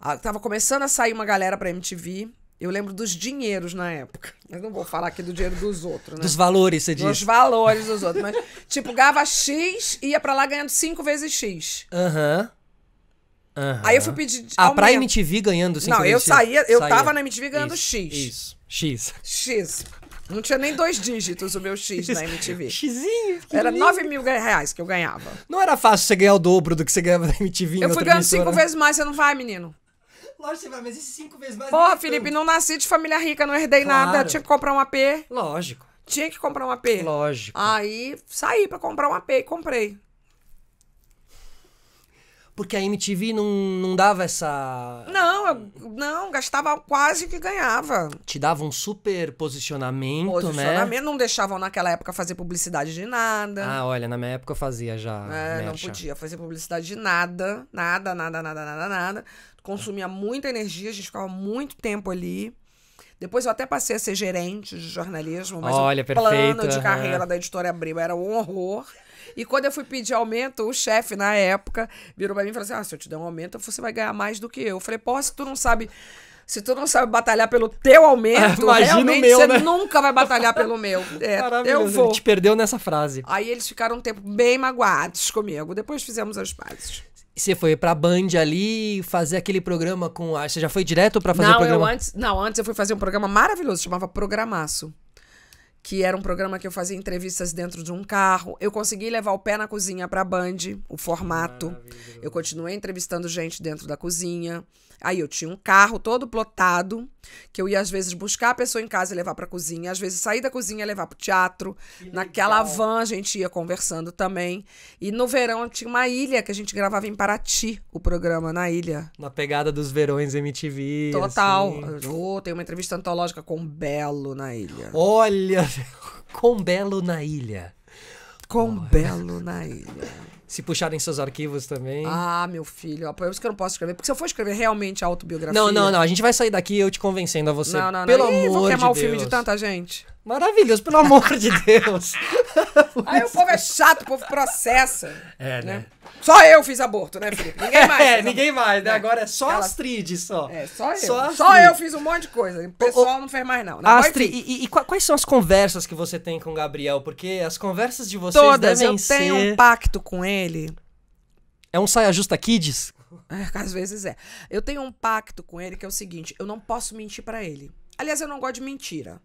Ah, tava começando a sair uma galera pra MTV. Eu lembro dos dinheiros na época. Mas não vou falar aqui do dinheiro dos outros, né? Dos valores, você diz. Dos valores dos outros. Mas, tipo, ganhava X e ia pra lá ganhando cinco vezes X. Aham. Uhum. Uhum. Aí eu fui pedir. Ah, aumento. pra MTV ganhando 5 Não, eu saía, eu saía. tava na MTV ganhando isso, X. Isso. X. X. Não tinha nem dois dígitos o meu X na MTV. Xzinho? Era 9 mil reais que eu ganhava. Não era fácil você ganhar o dobro do que você ganhava na MTV em Eu fui ganhando cinco vezes mais, você não vai, menino. Lógico que você vai, mas esses cinco vezes mais... Porra, é Felipe, não nasci de família rica, não herdei claro. nada, tinha que comprar um AP. Lógico. Tinha que comprar um AP. Lógico. Aí saí pra comprar um AP e comprei. Porque a MTV não, não dava essa. Não, não, gastava quase que ganhava. Te dava um super posicionamento, né? posicionamento né? não deixavam naquela época fazer publicidade de nada. Ah, olha, na minha época eu fazia já. É, não podia fazer publicidade de nada, nada, nada, nada, nada, nada. Consumia muita energia, a gente ficava muito tempo ali. Depois eu até passei a ser gerente de jornalismo, mas Olha, o perfeito, plano de uhum. carreira da editora Abril era um horror. E quando eu fui pedir aumento, o chefe, na época, virou pra mim e falou assim: ah, se eu te der um aumento, você vai ganhar mais do que eu. Eu falei, porra, se tu não sabe. Se tu não sabe batalhar pelo teu aumento, ah, realmente meu, você né? nunca vai batalhar pelo meu. É, eu vou. Ele te perdeu nessa frase. Aí eles ficaram um tempo bem magoados comigo. Depois fizemos as pazes. Você foi pra Band ali fazer aquele programa com. Você já foi direto para fazer não, o programa? Eu antes, não, antes eu fui fazer um programa maravilhoso, chamava Programaço que era um programa que eu fazia entrevistas dentro de um carro. Eu consegui levar o pé na cozinha para a Band, o formato. Eu continuei entrevistando gente dentro da cozinha. Aí eu tinha um carro todo plotado, que eu ia às vezes buscar a pessoa em casa e levar pra cozinha, às vezes sair da cozinha e levar pro teatro. Que Naquela legal. van a gente ia conversando também. E no verão tinha uma ilha que a gente gravava em Paraty, o programa na ilha. Na pegada dos verões MTV. Total. Assim. Oh, tem uma entrevista antológica com Belo na ilha. Olha, com Belo na ilha. Com Olha. Belo na ilha se puxarem seus arquivos também. Ah, meu filho, por isso que eu não posso escrever. Porque se eu for escrever realmente a autobiografia. Não, não, não. A gente vai sair daqui eu te convencendo a você. Não, não, não. Pelo Ih, amor vou queimar de o Deus. filme de tanta gente. Maravilhoso, pelo amor de Deus. Aí o povo é chato, o povo processa. É, né? né? Só eu fiz aborto, né, Felipe? Ninguém é, mais. É, ninguém mais, né? É. Agora é só Ela... Astrid, só. É, só eu. Só, só eu fiz um monte de coisa. O pessoal o... não fez mais, não. não né? Astrid, e, e, quais são as conversas que você tem com o Gabriel? Porque as conversas de vocês Todas, devem eu ser... tenho um pacto com ele. É um saia justa kids? É, às vezes é. Eu tenho um pacto com ele que é o seguinte, eu não posso mentir para ele. Aliás, eu não gosto de mentira.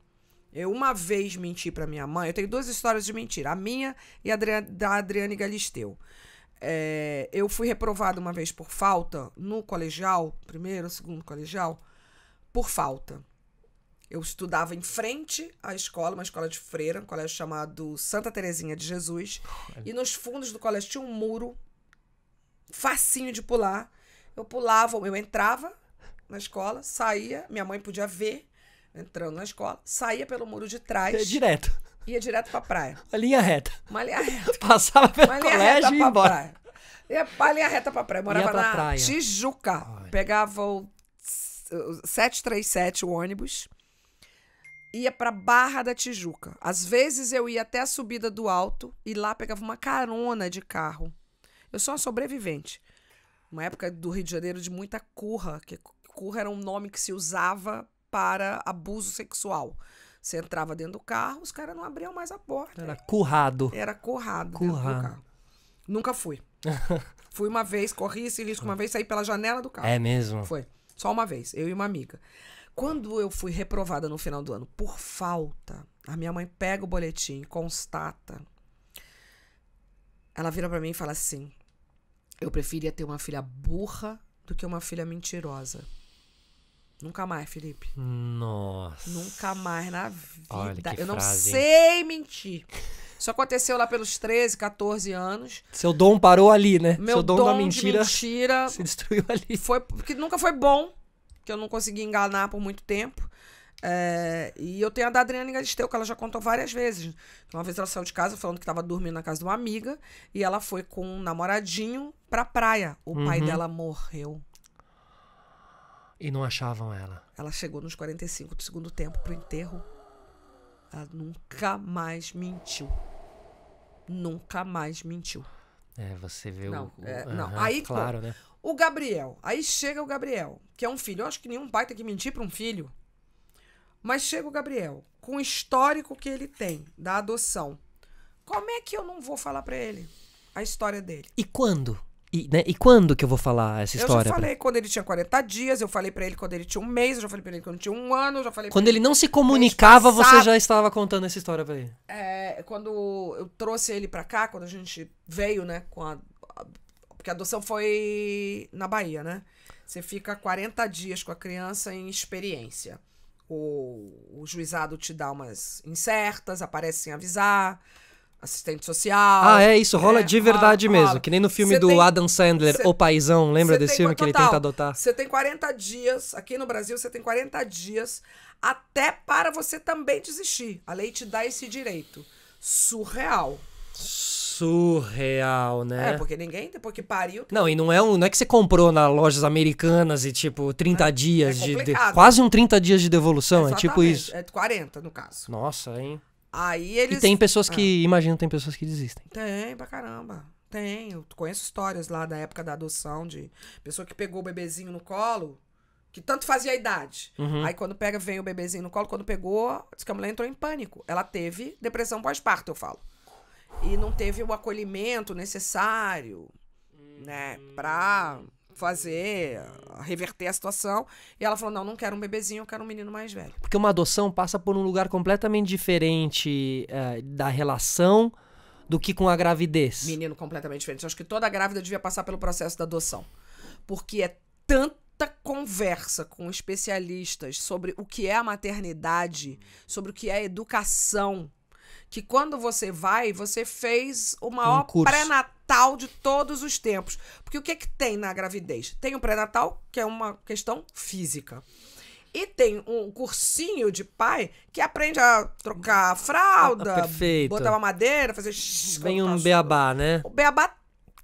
Eu uma vez menti para minha mãe. Eu tenho duas histórias de mentira, a minha e a da Adriane Galisteu. É, eu fui reprovada uma vez por falta no colegial, primeiro, segundo colegial, por falta. Eu estudava em frente à escola, uma escola de freira, um colégio chamado Santa Terezinha de Jesus. E nos fundos do colégio tinha um muro, facinho de pular. Eu pulava, eu entrava na escola, saía, minha mãe podia ver entrando na escola, saía pelo muro de trás. ia direto. Ia direto pra praia. Uma linha reta. Uma linha reta. Passava pelo uma colégio reta e ia embora. Praia. Ia pra linha reta pra praia. Morava pra na praia. Tijuca. Ai. Pegava o 737, o ônibus. Ia pra Barra da Tijuca. Às vezes eu ia até a subida do alto e lá pegava uma carona de carro. Eu sou uma sobrevivente. Uma época do Rio de Janeiro de muita curra, que curra era um nome que se usava para abuso sexual. Você entrava dentro do carro, os caras não abriam mais a porta. Era currado. Era currado, currado. Nunca fui. fui uma vez, corri esse risco uma vez, saí pela janela do carro. É mesmo? Foi. Só uma vez, eu e uma amiga. Quando eu fui reprovada no final do ano por falta, a minha mãe pega o boletim, constata. Ela vira para mim e fala assim: Eu preferia ter uma filha burra do que uma filha mentirosa. Nunca mais, Felipe. Nossa. Nunca mais na vida. Olha, que eu não frase, sei hein? mentir. Isso aconteceu lá pelos 13, 14 anos. Seu dom parou ali, né? Meu Seu dom, dom da mentira, mentira, se destruiu ali. Foi porque nunca foi bom, que eu não consegui enganar por muito tempo. É, e eu tenho a da Adriana Galisteu, que ela já contou várias vezes. Uma vez ela saiu de casa falando que estava dormindo na casa de uma amiga e ela foi com um namoradinho pra praia. O uhum. pai dela morreu. E não achavam ela. Ela chegou nos 45 do segundo tempo pro enterro. Ela nunca mais mentiu. Nunca mais mentiu. É, você vê não, o. É, o não, aí. Claro, né? O Gabriel. Aí chega o Gabriel, que é um filho. Eu acho que nenhum pai tem que mentir para um filho. Mas chega o Gabriel, com o histórico que ele tem da adoção. Como é que eu não vou falar para ele a história dele? E quando? E, né, e, quando que eu vou falar essa história? Eu já falei pra... quando ele tinha 40 dias, eu falei para ele quando ele tinha um mês, eu já falei pra ele quando tinha um ano, eu já falei Quando ele, ele não se comunicava, você já estava contando essa história pra ele? É, quando eu trouxe ele pra cá, quando a gente veio, né, com a... Porque a adoção foi na Bahia, né? Você fica 40 dias com a criança em experiência. O, o juizado te dá umas incertas, aparece sem avisar assistente social. Ah, é isso, rola é, de verdade rola, mesmo. Rola. Que nem no filme cê do tem, Adam Sandler, cê, O Paizão, lembra desse tem, filme total, que ele tenta adotar? Você tem 40 dias, aqui no Brasil você tem 40 dias até para você também desistir. A lei te dá esse direito. Surreal. Surreal, né? É, porque ninguém, depois que pariu. Tem... Não, e não é, um, não é que você comprou nas lojas americanas e, tipo, 30 é, dias é de, de, Quase um 30 dias de devolução, Exatamente. é tipo isso. É 40, no caso. Nossa, hein? Aí eles. E tem pessoas que. Ah. Imagino, tem pessoas que desistem. Tem, pra caramba. Tem. Eu conheço histórias lá da época da adoção de pessoa que pegou o bebezinho no colo, que tanto fazia a idade. Uhum. Aí quando pega, vem o bebezinho no colo, quando pegou, diz que a mulher entrou em pânico. Ela teve depressão pós-parto, eu falo. E não teve o acolhimento necessário, né, pra fazer, eh, reverter a situação. E ela falou: não, não quero um bebezinho, eu quero um menino mais velho. Porque uma adoção passa por um lugar completamente diferente uh, da relação do que com a gravidez. Menino completamente diferente. Eu acho que toda grávida devia passar pelo processo da adoção. Porque é tanta conversa com especialistas sobre o que é a maternidade, sobre o que é a educação, que quando você vai, você fez o maior um pré-natal de todos os tempos. Porque o que é que tem na gravidez? Tem o pré-natal, que é uma questão física. E tem um cursinho de pai que aprende a trocar a fralda, ah, Perfeito. botar uma madeira, fazer... Vem um beabá, né? O beabá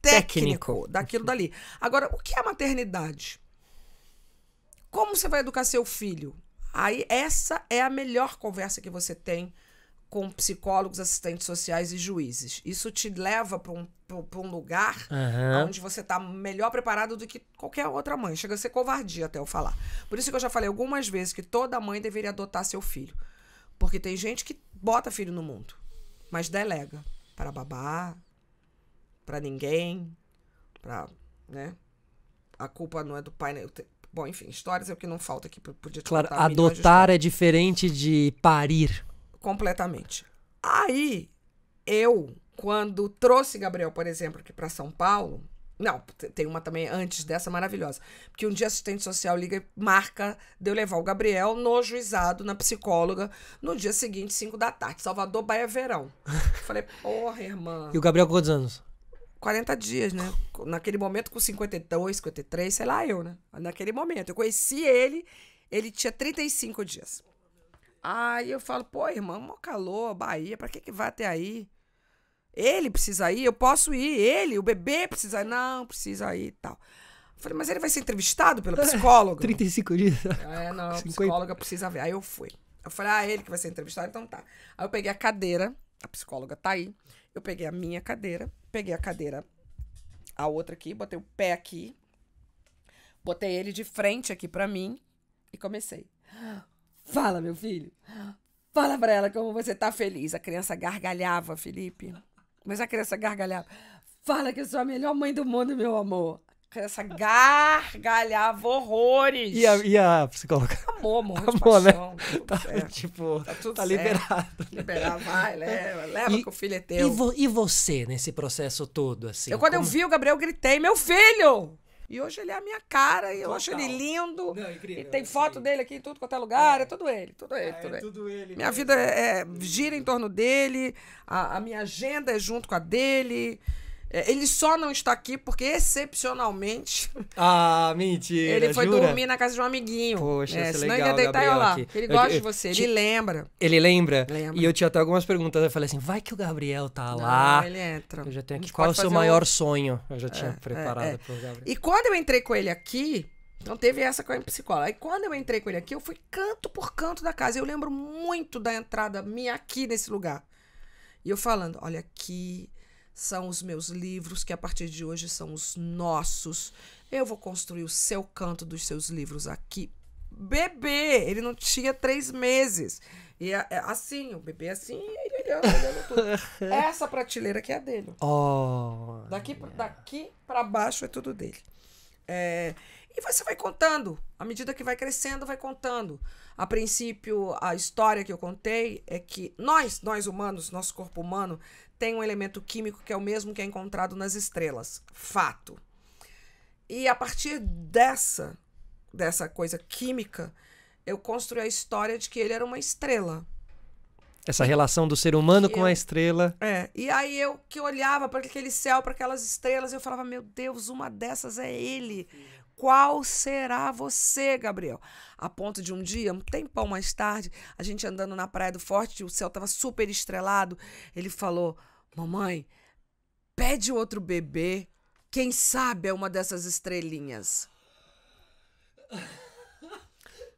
técnico, técnico daquilo dali. Agora, o que é maternidade? Como você vai educar seu filho? Aí essa é a melhor conversa que você tem com psicólogos, assistentes sociais e juízes. Isso te leva para um, um lugar uhum. onde você está melhor preparado do que qualquer outra mãe. Chega a ser covardia até eu falar. Por isso que eu já falei algumas vezes que toda mãe deveria adotar seu filho. Porque tem gente que bota filho no mundo, mas delega para babá, para ninguém, para, né? A culpa não é do pai, né? Bom, enfim, histórias é o que não falta aqui. Podia te claro, adotar é diferente de parir completamente. Aí, eu, quando trouxe Gabriel, por exemplo, aqui para São Paulo, não, tem uma também antes dessa maravilhosa. Porque um dia assistente social liga e marca de eu levar o Gabriel no juizado, na psicóloga, no dia seguinte, 5 da tarde. Salvador, Bahia, Verão. Falei, porra, irmã. E o Gabriel quantos anos? 40 dias, né? Naquele momento, com 52, 53, sei lá eu, né? Naquele momento. Eu conheci ele, ele tinha 35 dias. Aí eu falo, pô, irmão, mó calor, Bahia, pra que que vai até aí? Ele precisa ir, eu posso ir, ele, o bebê precisa ir, não, precisa ir e tal. Eu falei, mas ele vai ser entrevistado pela psicóloga? 35 dias. É, não, a psicóloga precisa ver. Aí eu fui. Eu falei, ah, ele que vai ser entrevistado, então tá. Aí eu peguei a cadeira, a psicóloga tá aí. Eu peguei a minha cadeira, peguei a cadeira, a outra aqui, botei o pé aqui, botei ele de frente aqui para mim e comecei. Fala, meu filho. Fala para ela como você tá feliz. A criança gargalhava, Felipe. Mas a criança gargalhava. Fala que eu sou a melhor mãe do mundo, meu amor. A criança gargalhava horrores. E a, e a psicóloga? Amor, Amor, Né? Tá, certo. tipo, tá, tudo tá liberado. Liberar, vai, leva, leva e, que o filho é teu. E, vo, e você nesse processo todo, assim? Eu, quando como... eu vi o Gabriel, gritei, meu filho! E hoje ele é a minha cara, e eu acho ele lindo. Não, incrível, e tem foto dele aqui em tudo quanto é, é. lugar, é, é tudo ele, tudo ele, é, tudo, é ele. tudo ele. Minha vida é, é, gira em torno dele, a, a minha agenda é junto com a dele. É, ele só não está aqui porque, excepcionalmente. Ah, mentira. Ele foi jura? dormir na casa de um amiguinho. Poxa, é, isso é senão legal, ele ia deitar Gabriel, lá. Aqui. Ele eu, gosta eu, de você, te... ele lembra. Ele lembra? lembra? E eu tinha até algumas perguntas. Eu falei assim: vai que o Gabriel tá não, lá. Ele entra. Eu já tenho aqui. Qual o seu maior um... sonho? Eu já tinha é, é preparado é, é. pro Gabriel. E quando eu entrei com ele aqui, então teve essa com a psicóloga. Aí quando eu entrei com ele aqui, eu fui canto por canto da casa. Eu lembro muito da entrada minha aqui nesse lugar. E eu falando, olha aqui, são os meus livros, que a partir de hoje são os nossos. Eu vou construir o seu canto dos seus livros aqui. Bebê! Ele não tinha três meses. E é, é assim, o bebê é assim, ele olhando, olhando tudo. Essa prateleira aqui é a dele. Oh, daqui, yeah. daqui para baixo é tudo dele. É, e você vai contando. À medida que vai crescendo, vai contando. A princípio, a história que eu contei é que nós, nós humanos, nosso corpo humano, tem um elemento químico que é o mesmo que é encontrado nas estrelas. Fato. E a partir dessa, dessa coisa química, eu construí a história de que ele era uma estrela. Essa relação do ser humano com eu, a estrela. É. E aí eu que olhava para aquele céu, para aquelas estrelas, eu falava: "Meu Deus, uma dessas é ele. Qual será você, Gabriel?" A ponto de um dia, um tempão mais tarde, a gente andando na praia do Forte, o céu estava super estrelado, ele falou: Mamãe, pede outro bebê. Quem sabe é uma dessas estrelinhas.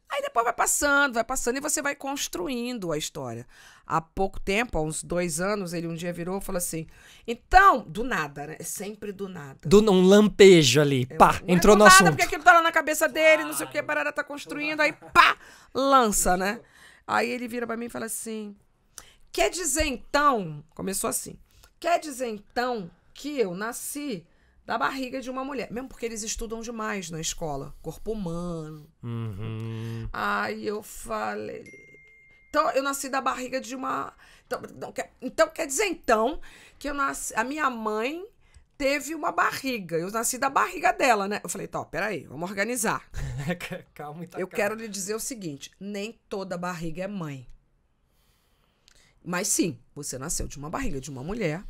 Aí depois vai passando, vai passando e você vai construindo a história. Há pouco tempo, há uns dois anos, ele um dia virou e falou assim: Então, do nada, né? É sempre do nada. Do, um lampejo ali, é, pá, entrou é do no nada, assunto. porque aquilo tá lá na cabeça dele, não sei o que, parada tá construindo, aí pá, lança, né? Aí ele vira para mim e fala assim: Quer dizer então, começou assim, Quer dizer, então, que eu nasci da barriga de uma mulher. Mesmo porque eles estudam demais na escola. Corpo humano. Uhum. Aí eu falei. Então, eu nasci da barriga de uma. Então, não, quer... então quer dizer, então, que eu nasci. A minha mãe teve uma barriga. Eu nasci da barriga dela, né? Eu falei, tá, peraí, vamos organizar. calma, tá, Eu calma. quero lhe dizer o seguinte: nem toda barriga é mãe. Mas sim, você nasceu de uma barriga de uma mulher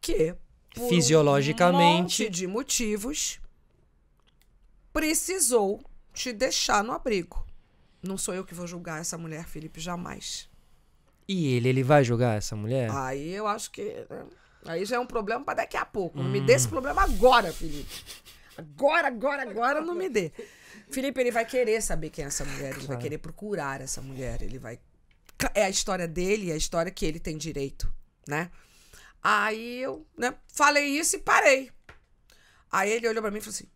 que, por fisiologicamente, um monte de motivos, precisou te deixar no abrigo. Não sou eu que vou julgar essa mulher, Felipe, jamais. E ele, ele vai julgar essa mulher? Aí eu acho que. Né, aí já é um problema para daqui a pouco. Hum. Não me dê hum. esse problema agora, Felipe. Agora, agora, agora não me dê. Felipe, ele vai querer saber quem é essa mulher, ele claro. vai querer procurar essa mulher, ele vai é a história dele, é a história que ele tem direito, né? Aí eu, né, falei isso e parei. Aí ele olhou para mim e falou assim: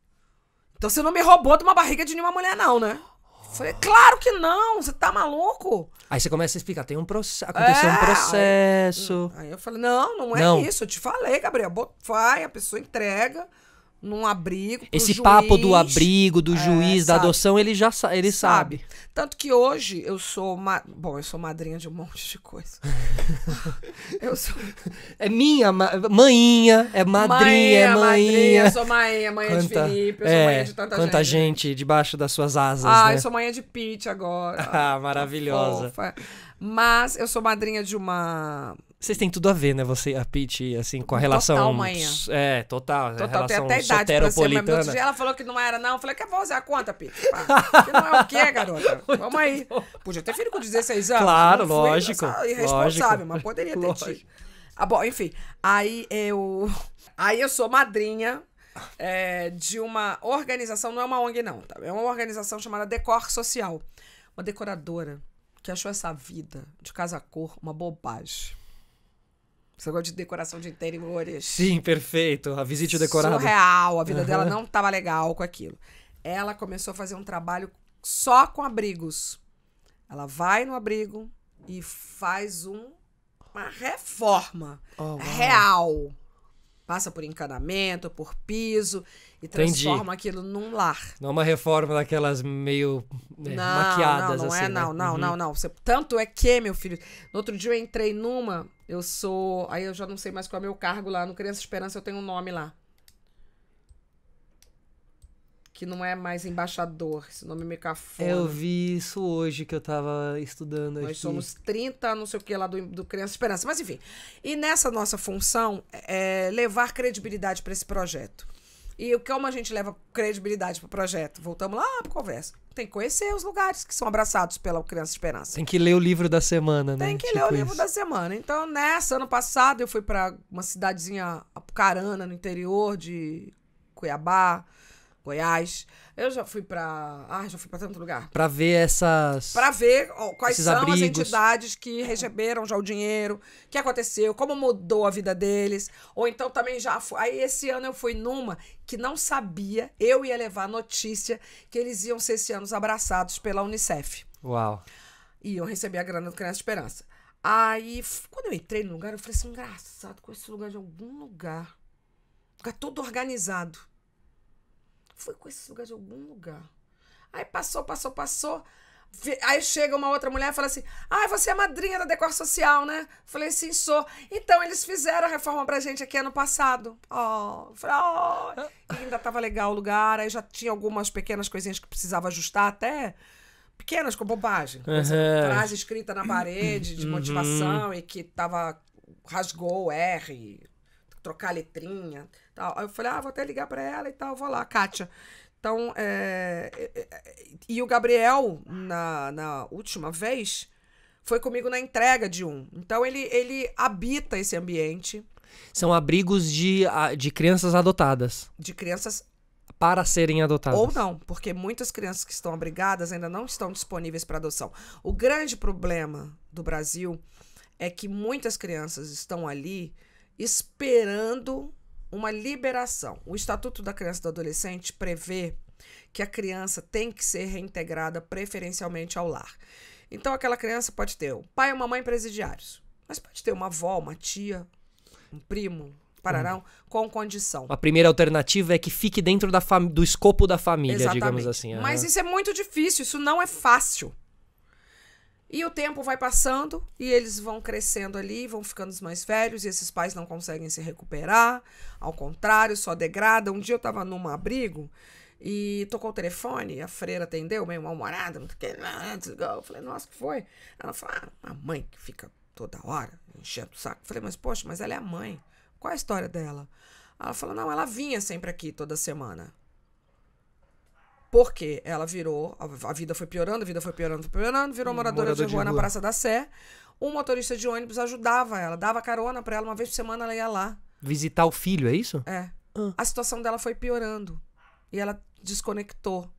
"Então você não me roubou de uma barriga de nenhuma mulher não, né?" Eu falei, claro que não, você tá maluco? Aí você começa a explicar, tem um é, processo, aconteceu é, um processo. Aí, aí, eu falei, não, não é não. isso, eu te falei, Gabriel, vai, a pessoa entrega, num abrigo. Esse juiz, papo do abrigo, do é, juiz, é, da adoção, ele já sa ele sabe. sabe. Tanto que hoje eu sou. Bom, eu sou madrinha de um monte de coisa. eu sou. É minha, ma é madrinha, é mãinha, é mãinha. eu sou mãinha, mãe de Felipe, eu sou é, mãe de tanta quanta gente. gente debaixo das suas asas. Ah, né? eu sou mãe de Pete agora. ah, maravilhosa. Mas eu sou madrinha de uma vocês têm tudo a ver, né? Você, a Pete, assim, com a relação. Total, manhã. É, total. Total, tem até idade pra ser, mas outro dia ela falou que não era, não. Eu falei, quer usar a conta, Pete? Que não é o quê, garota? Muito Vamos aí. Bom. Podia ter filho com 16 anos. Claro, lógico. Fui, irresponsável, lógico, mas poderia ter lógico. tido. Ah, bom, enfim. Aí eu. Aí eu sou madrinha é, de uma organização, não é uma ONG, não, tá? É uma organização chamada Decor Social. Uma decoradora que achou essa vida de casa-cor uma bobagem. Você gosta de decoração de interiores. Sim, perfeito. A visite decorada. Surreal. A vida uhum. dela não estava legal com aquilo. Ela começou a fazer um trabalho só com abrigos. Ela vai no abrigo e faz um, uma reforma oh, real passa por encanamento, por piso e transforma Entendi. aquilo num lar. Não é uma reforma daquelas meio é, não, maquiadas não, é, assim, né? não assim. É, não, né? não, uhum. não, não, tanto é que, meu filho, no outro dia eu entrei numa, eu sou, aí eu já não sei mais qual é o meu cargo lá, no Criança Esperança eu tenho um nome lá que não é mais embaixador. Esse nome é meio cafona. Eu vi isso hoje que eu tava estudando Nós aqui. somos 30, não sei o que lá do, do Criança Esperança. Mas enfim. E nessa nossa função é, é levar credibilidade para esse projeto. E como a gente leva credibilidade para o projeto? Voltamos lá para conversa. Tem que conhecer os lugares que são abraçados pela Criança Esperança. Tem que ler o livro da semana, né? Tem que tipo ler o isso. livro da semana. Então, nessa, ano passado, eu fui para uma cidadezinha apucarana, no interior de Cuiabá. Goiás. Eu já fui para, ah, já fui para tanto lugar. Para ver essas Para ver quais são abrigos. as entidades que receberam já o dinheiro, o que aconteceu, como mudou a vida deles, ou então também já fui... aí esse ano eu fui numa que não sabia, eu ia levar notícia que eles iam ser esse ano abraçados pela UNICEF. Uau. E eu recebi a grana do Criança Esperança. Aí, quando eu entrei no lugar, eu falei assim, engraçado, com esse lugar de algum lugar. Fica todo organizado. Fui com esse lugar de algum lugar. Aí passou, passou, passou. Aí chega uma outra mulher e fala assim: Ah, você é madrinha da Decor Social, né? Falei, sim, sou. Então, eles fizeram a reforma pra gente aqui ano passado. Ó, oh, falei, oh. E ainda tava legal o lugar, aí já tinha algumas pequenas coisinhas que precisava ajustar até. Pequenas, com bobagem. Uhum. Frase escrita na parede, de uhum. motivação, uhum. e que tava. rasgou R, trocar a letrinha. Tal. Aí eu falei, ah, vou até ligar para ela e tal, vou lá, Kátia. Então, é, é, é... e o Gabriel, na, na última vez, foi comigo na entrega de um. Então, ele, ele habita esse ambiente. São abrigos de, de crianças adotadas. De crianças para serem adotadas. Ou não, porque muitas crianças que estão abrigadas ainda não estão disponíveis para adoção. O grande problema do Brasil é que muitas crianças estão ali esperando uma liberação. O Estatuto da Criança e do Adolescente prevê que a criança tem que ser reintegrada preferencialmente ao lar. Então aquela criança pode ter um pai e uma mãe presidiários, mas pode ter uma avó, uma tia, um primo, pararão, hum. com condição. A primeira alternativa é que fique dentro da do escopo da família, Exatamente. digamos assim. Mas isso é muito difícil, isso não é fácil. E o tempo vai passando e eles vão crescendo ali, vão ficando os mais velhos e esses pais não conseguem se recuperar. Ao contrário, só degrada. Um dia eu estava num abrigo e tocou o telefone, a freira atendeu, meio mal-humorada, não sei Eu falei, nossa, que foi? Ela falou, ah, a mãe que fica toda hora enchendo o saco. Eu falei, mas poxa, mas ela é a mãe. Qual é a história dela? Ela falou, não, ela vinha sempre aqui toda semana. Porque ela virou, a vida foi piorando, a vida foi piorando, foi piorando, virou moradora Morador de, rua rua na Praça da Sé. Um motorista de ônibus ajudava ela, dava carona para ela, uma vez por semana ela ia lá. Visitar o filho, é isso? É. Ah. A situação dela foi piorando e ela desconectou.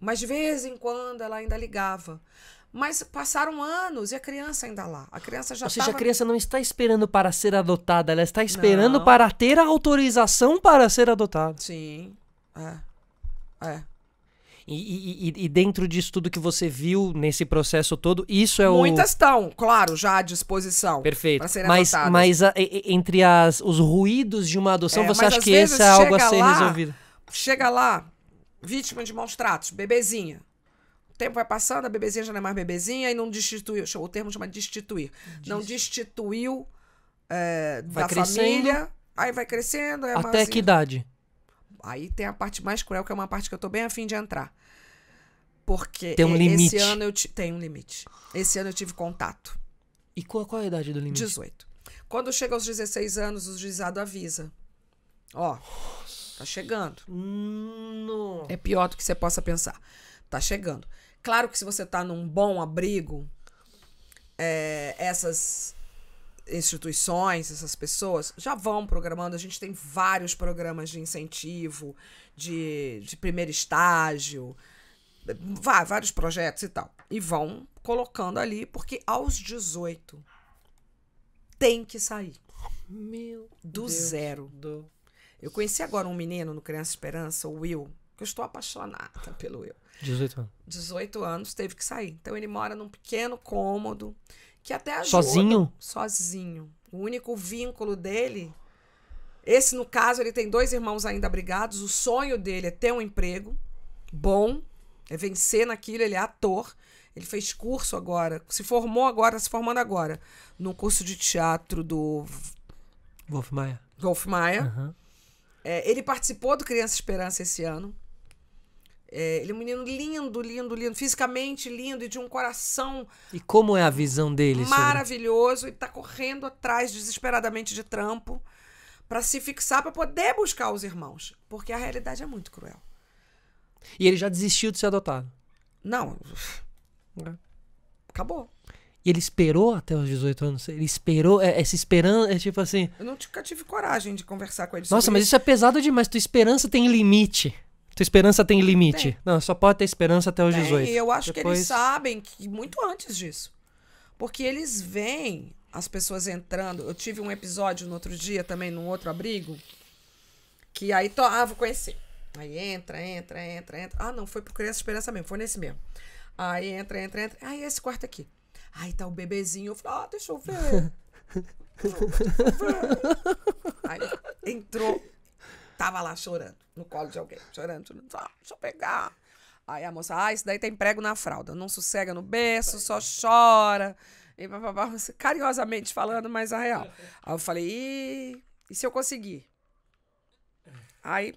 Mas de vez em quando ela ainda ligava. Mas passaram anos e a criança ainda lá. A criança já Ou seja, tava... a criança não está esperando para ser adotada, ela está esperando não. para ter a autorização para ser adotada. Sim. É. É. E, e, e, dentro disso tudo que você viu nesse processo todo, isso é Muitas o. Muitas estão, claro, já à disposição. Perfeito. Mas, mas a, entre as, os ruídos de uma adoção, é, você acha que esse é algo a ser lá, resolvido? Chega lá, vítima de maus tratos, bebezinha. O tempo vai passando, a bebezinha já não é mais bebezinha e não destituiu. O termo chama destituir. Diz. Não destituiu é, da crescendo. família. Aí vai crescendo. É Até que idade? Aí tem a parte mais cruel, que é uma parte que eu tô bem afim de entrar. Porque tem um limite. esse ano eu t... tem um limite. Esse ano eu tive contato. E qual, qual é a idade do limite? 18. Quando chega aos 16 anos, o juizado avisa. Ó, tá chegando. Hum, é pior do que você possa pensar. Tá chegando. Claro que se você tá num bom abrigo, é, essas instituições, essas pessoas, já vão programando. A gente tem vários programas de incentivo, de, de primeiro estágio, vários projetos e tal. E vão colocando ali, porque aos 18 tem que sair. Meu do Deus zero. Do... Eu conheci agora um menino no Criança Esperança, o Will, que eu estou apaixonada pelo Will. 18 anos. 18 anos, teve que sair. Então ele mora num pequeno cômodo que até ajuda. Sozinho? Sozinho. O único vínculo dele. Esse, no caso, ele tem dois irmãos ainda brigados. O sonho dele é ter um emprego bom, é vencer naquilo. Ele é ator. Ele fez curso agora, se formou agora, tá se formando agora, no curso de teatro do. Wolf Maia. Wolf Maia. Uhum. É, ele participou do Criança Esperança esse ano. É, ele é um menino lindo, lindo, lindo, fisicamente lindo e de um coração. E como é a visão dele? Maravilhoso senhora? e tá correndo atrás desesperadamente de trampo para se fixar para poder buscar os irmãos, porque a realidade é muito cruel. E ele já desistiu de ser adotado? Não. É. Acabou. E ele esperou até os 18 anos? Ele esperou, é, essa esperança, é tipo assim... Eu nunca tive coragem de conversar com ele Nossa, mas isso. isso é pesado demais, tua esperança tem limite. Tua esperança tem limite. Tem. Não, só pode ter esperança até os tem, 18. E eu acho Depois... que eles sabem que muito antes disso. Porque eles veem as pessoas entrando. Eu tive um episódio no outro dia também, num outro abrigo, que aí to... ah, vou conhecer. Aí entra, entra, entra, entra. Ah, não, foi por criança esperança mesmo, foi nesse mesmo. Aí entra, entra, entra. Aí ah, esse quarto aqui. Aí tá o bebezinho. Eu falei, ah, deixa eu ver. Aí entrou Tava lá chorando, no colo de alguém, chorando, chorando. Ah, deixa eu pegar. Aí a moça, ah, isso daí tem prego na fralda. Não sossega no berço, só chora. E bababá, carinhosamente falando, mas a real. Aí eu falei, e, e se eu conseguir? Aí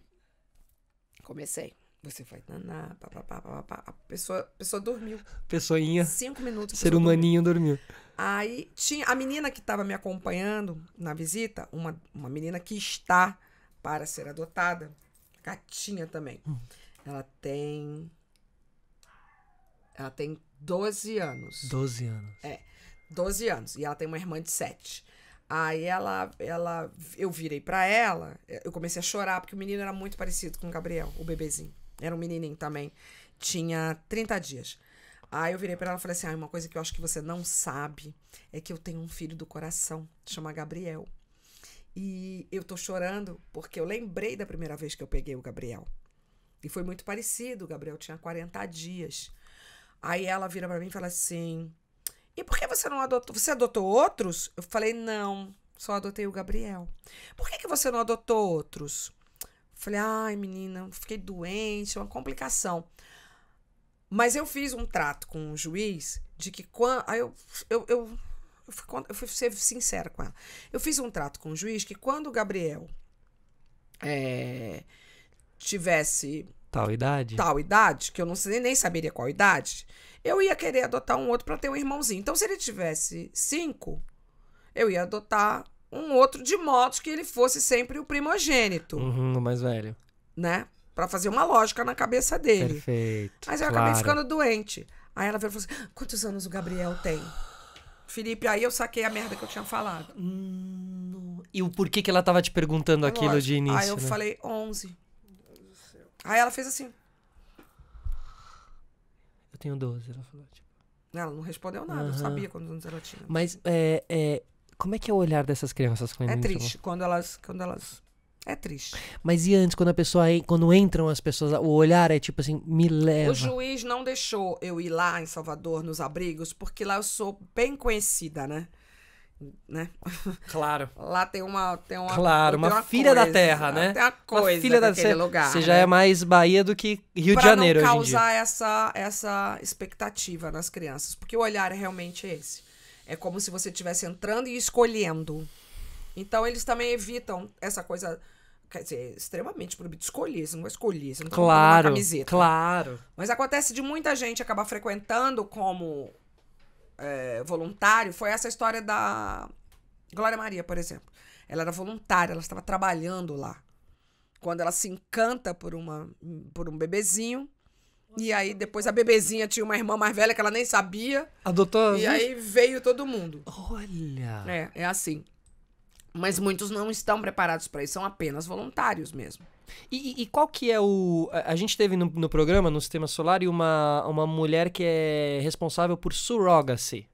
comecei. Você foi naná, A pessoa, pessoa dormiu. Pessoinha. Cinco minutos. Ser humaninho dormiu. dormiu. Aí tinha a menina que estava me acompanhando na visita, uma, uma menina que está para ser adotada. Gatinha também. Hum. Ela tem. Ela tem 12 anos. 12 anos. É. 12 anos. E ela tem uma irmã de 7. Aí ela, ela, eu virei para ela, eu comecei a chorar, porque o menino era muito parecido com o Gabriel, o bebezinho. Era um menininho também. Tinha 30 dias. Aí eu virei para ela e falei assim: ah, uma coisa que eu acho que você não sabe é que eu tenho um filho do coração, chama Gabriel. E eu tô chorando porque eu lembrei da primeira vez que eu peguei o Gabriel. E foi muito parecido, o Gabriel tinha 40 dias. Aí ela vira para mim e fala assim: "E por que você não adotou? Você adotou outros?" Eu falei: "Não, só adotei o Gabriel." "Por que, que você não adotou outros?" Falei: "Ai, menina, fiquei doente, é uma complicação." Mas eu fiz um trato com um juiz de que quando. Aí eu, eu, eu eu fui, eu fui ser sincera com ela. Eu fiz um trato com o juiz que quando o Gabriel é, tivesse tal idade, tal idade, que eu não sei, nem saberia qual idade, eu ia querer adotar um outro para ter um irmãozinho. Então, se ele tivesse cinco, eu ia adotar um outro de modo que ele fosse sempre o primogênito. Uhum, o mais velho. Né? Pra fazer uma lógica na cabeça dele. Perfeito. Mas eu claro. acabei ficando doente. Aí ela veio e falou assim: ah, quantos anos o Gabriel tem? Felipe, aí eu saquei a merda que eu tinha falado. Hum, e o porquê que ela tava te perguntando é aquilo de início? Aí eu né? falei 11. Aí ela fez assim. Eu tenho 12, ela falou. Tipo... Ela não respondeu nada, eu sabia quantos anos ela tinha. Mas é, é, como é que é o olhar dessas crianças quando É triste, quando elas, quando elas é triste. Mas e antes, quando a pessoa quando entram as pessoas, o olhar é tipo assim, me leva. O juiz não deixou eu ir lá em Salvador, nos abrigos, porque lá eu sou bem conhecida, né? Né? Claro. Lá tem uma. Tem uma claro, uma, né? uma filha coisa, da terra, né? Tem uma coisa uma filha daquele da, lugar. Você né? já é mais Bahia do que Rio pra de Janeiro. Não causar essa, essa expectativa nas crianças. Porque o olhar é realmente esse. É como se você estivesse entrando e escolhendo. Então eles também evitam essa coisa quer dizer, extremamente proibido escolher, você não vai escolher, você não tá claro, uma camiseta. Claro. Mas acontece de muita gente acabar frequentando como é, voluntário. Foi essa história da Glória Maria, por exemplo. Ela era voluntária, ela estava trabalhando lá. Quando ela se encanta por, uma, por um bebezinho, e aí depois a bebezinha tinha uma irmã mais velha que ela nem sabia. Adotou. E aí veio todo mundo. Olha. É, é assim. Mas muitos não estão preparados para isso, são apenas voluntários mesmo. E, e, qual que é o. A gente teve no, no, programa, no Sistema Solar, uma, uma mulher que é responsável por surrogacy,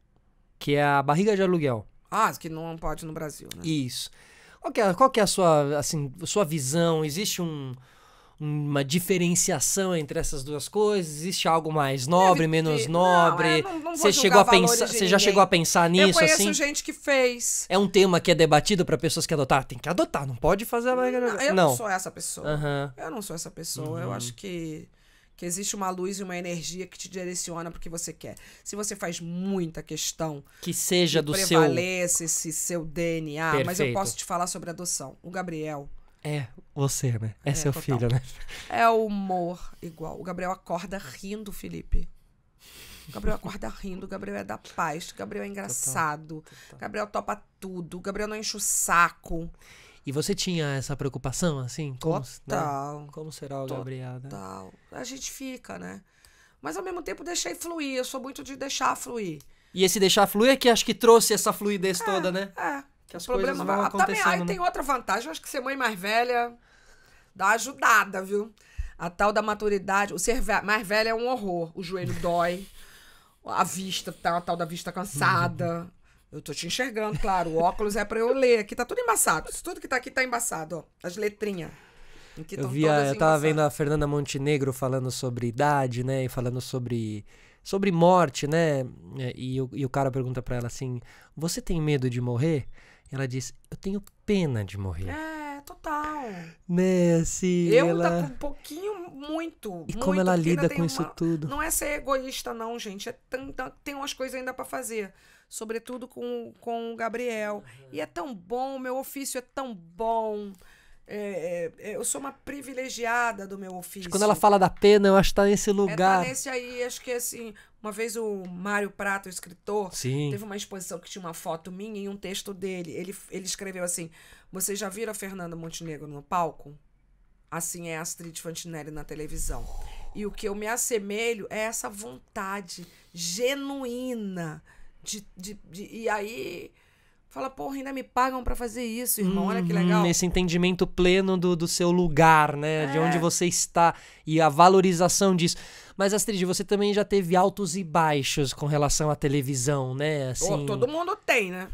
que é a barriga de aluguel. Ah, que não pode no Brasil, né? Isso. Qual que é, qual que é a sua, assim, sua visão? Existe um, uma diferenciação entre essas duas coisas? Existe algo mais nobre, Deve menos que... nobre? É, não, não você chegou a pensar, você já chegou a pensar nisso Eu conheço assim? gente que fez. É um tema que é debatido para pessoas que adotar, tem que adotar, não pode fazer a Não, eu não. sou essa pessoa. Uhum. Eu não sou essa pessoa. Uhum. Eu acho que que existe uma luz e uma energia que te direciona para o que você quer. Se você faz muita questão que seja que do seu prevalece esse seu DNA, Perfeito. mas eu posso te falar sobre adoção. O Gabriel, é você, né? É, é seu total. filho, né? É o humor igual. O Gabriel acorda rindo, Felipe. O Gabriel acorda rindo, o Gabriel é da paz, o Gabriel é engraçado, o Gabriel topa tudo, o Gabriel não enche o saco. E você tinha essa preocupação, assim? Como, né? total. Né? Como será o total. Gabriel, né? Total. A gente fica, né? Mas ao mesmo tempo deixei fluir, eu sou muito de deixar fluir. E esse deixar fluir é que acho que trouxe essa fluidez é, toda, né? É que as problema coisas vão acontecendo. Também aí né? tem outra vantagem, acho que ser mãe mais velha dá ajudada, viu? A tal da maturidade, o ser mais velha é um horror, o joelho dói, a vista tá, a tal da vista cansada. Eu tô te enxergando, claro. O óculos é para eu ler. Aqui tá tudo embaçado. Isso tudo que tá aqui tá embaçado, ó. As letrinhas. eu via, eu tava vendo a Fernanda Montenegro falando sobre idade, né? E falando sobre sobre morte, né? E, e, o, e o cara pergunta para ela assim: "Você tem medo de morrer?" Ela diz: Eu tenho pena de morrer. É, total. Né, assim. Eu ela... tá com um pouquinho, muito. E muito, como ela lida com isso tudo. Não é ser egoísta, não, gente. É tanta... Tem umas coisas ainda para fazer. Sobretudo com, com o Gabriel. Uhum. E é tão bom, meu ofício é tão bom. É, é, é, eu sou uma privilegiada do meu ofício. Quando ela fala da pena, eu acho que tá nesse lugar. É, tá nesse aí, acho que assim, uma vez o Mário Prato, o escritor, Sim. teve uma exposição que tinha uma foto minha e um texto dele. Ele, ele escreveu assim: Vocês já viram a Fernanda Montenegro no palco? Assim é a Astrid Fantinelli na televisão. E o que eu me assemelho é essa vontade genuína de. de, de e aí Fala, porra, ainda me pagam para fazer isso, irmão. Olha que uhum, legal. Esse entendimento pleno do, do seu lugar, né? É. De onde é. você está e a valorização disso. Mas, Astrid, você também já teve altos e baixos com relação à televisão, né? Assim... Oh, todo mundo tem, né?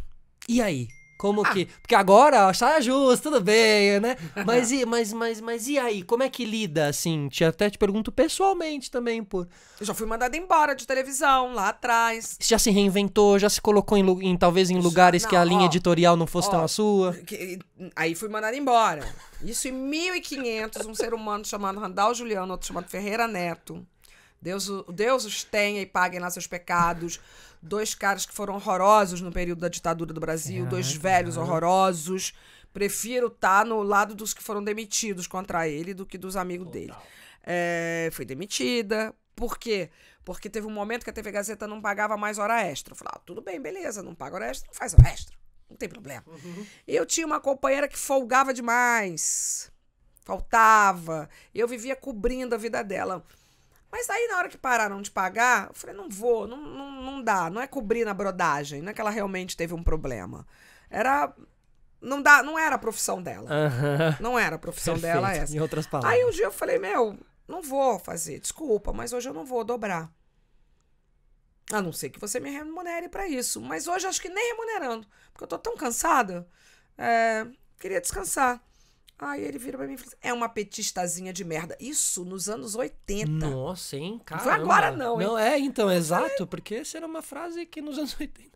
E aí? Como ah. que. Porque agora, saia justo tudo bem, né? Mas e, mas, mas, mas e aí? Como é que lida, assim? Te, até te pergunto pessoalmente também, por. Eu já fui mandada embora de televisão lá atrás. Você já se reinventou, já se colocou em, em talvez em lugares não, que a ó, linha editorial não fosse ó, tão a sua? Que, aí fui mandada embora. Isso em 1500, um ser humano chamado Randall Juliano, outro chamado Ferreira Neto. Deus, Deus os tenha e pague lá seus pecados. Dois caras que foram horrorosos no período da ditadura do Brasil, é, dois velhos é. horrorosos. Prefiro estar tá no lado dos que foram demitidos contra ele do que dos amigos Total. dele. É, foi demitida. Por quê? Porque teve um momento que a TV Gazeta não pagava mais hora extra. Eu falava, ah, tudo bem, beleza, não paga hora extra, não faz hora extra. Não tem problema. Uhum. Eu tinha uma companheira que folgava demais faltava. Eu vivia cobrindo a vida dela. Mas aí, na hora que pararam de pagar, eu falei, não vou, não, não, não dá, não é cobrir na brodagem, não é que ela realmente teve um problema. Era. Não, dá, não era a profissão dela. Uhum. Não era a profissão Perfeito. dela essa. Em outras palavras. Aí um dia eu falei, meu, não vou fazer, desculpa, mas hoje eu não vou dobrar. A não ser que você me remunere para isso. Mas hoje acho que nem remunerando, porque eu tô tão cansada. É, queria descansar. Aí ele vira pra mim e fala assim, é uma petistazinha de merda. Isso nos anos 80. Nossa, hein? Caramba. foi agora não, hein? Não, é, então, exato, é. porque essa era uma frase que nos anos 80... O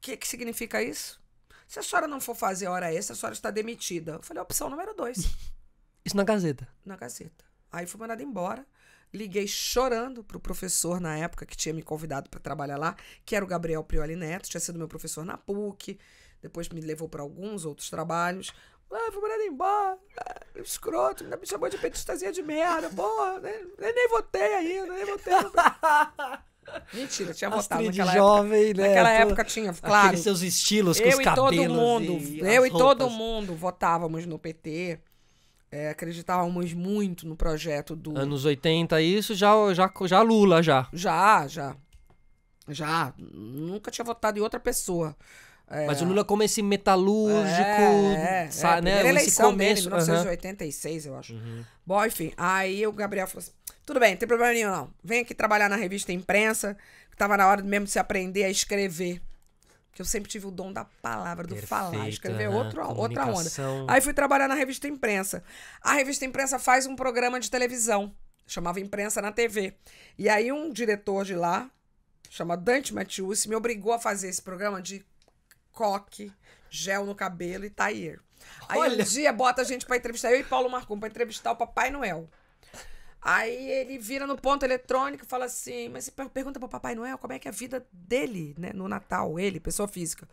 que, que significa isso? Se a senhora não for fazer hora extra, a senhora está demitida. Eu falei, opção número dois. Isso na Gazeta? Na Gazeta. Aí fui mandada embora. Liguei chorando pro professor na época que tinha me convidado para trabalhar lá, que era o Gabriel Prioli Neto, tinha sido meu professor na PUC, depois me levou para alguns outros trabalhos. Ah, fui mandada embora, ah, escroto, ainda me chamou de petistazinha de merda, porra, né? nem, nem votei ainda, nem votei. Mentira, tinha votado naquela jovem, época. Né? Naquela época tinha, claro. Aqueles seus estilos, com os eu e todo mundo, e Eu e roupas. todo mundo votávamos no PT. É, acreditávamos muito no projeto do... Anos 80, isso já, já, já Lula, já. Já, já. Já. Nunca tinha votado em outra pessoa. É. Mas o Lula como esse metalúrgico, é, é, é. sabe, né? Primeira eleição começo, dele, 1986, uhum. eu acho. Uhum. Bom, enfim, aí o Gabriel falou assim, tudo bem, não tem problema nenhum não. Vem aqui trabalhar na revista Imprensa, que tava na hora mesmo de se aprender a escrever. Que eu sempre tive o dom da palavra, do falar, falar, escrever né? outro, outra onda. Aí fui trabalhar na revista Imprensa. A revista Imprensa faz um programa de televisão, chamava Imprensa na TV. E aí um diretor de lá, chamado Dante Matius, me obrigou a fazer esse programa de coque, gel no cabelo e tair. Tá aí Olha. um dia bota a gente para entrevistar, eu e Paulo Marcum, para entrevistar o Papai Noel. Aí ele vira no ponto eletrônico e fala assim: Mas você pergunta pro Papai Noel como é que é a vida dele, né? No Natal, ele, pessoa física.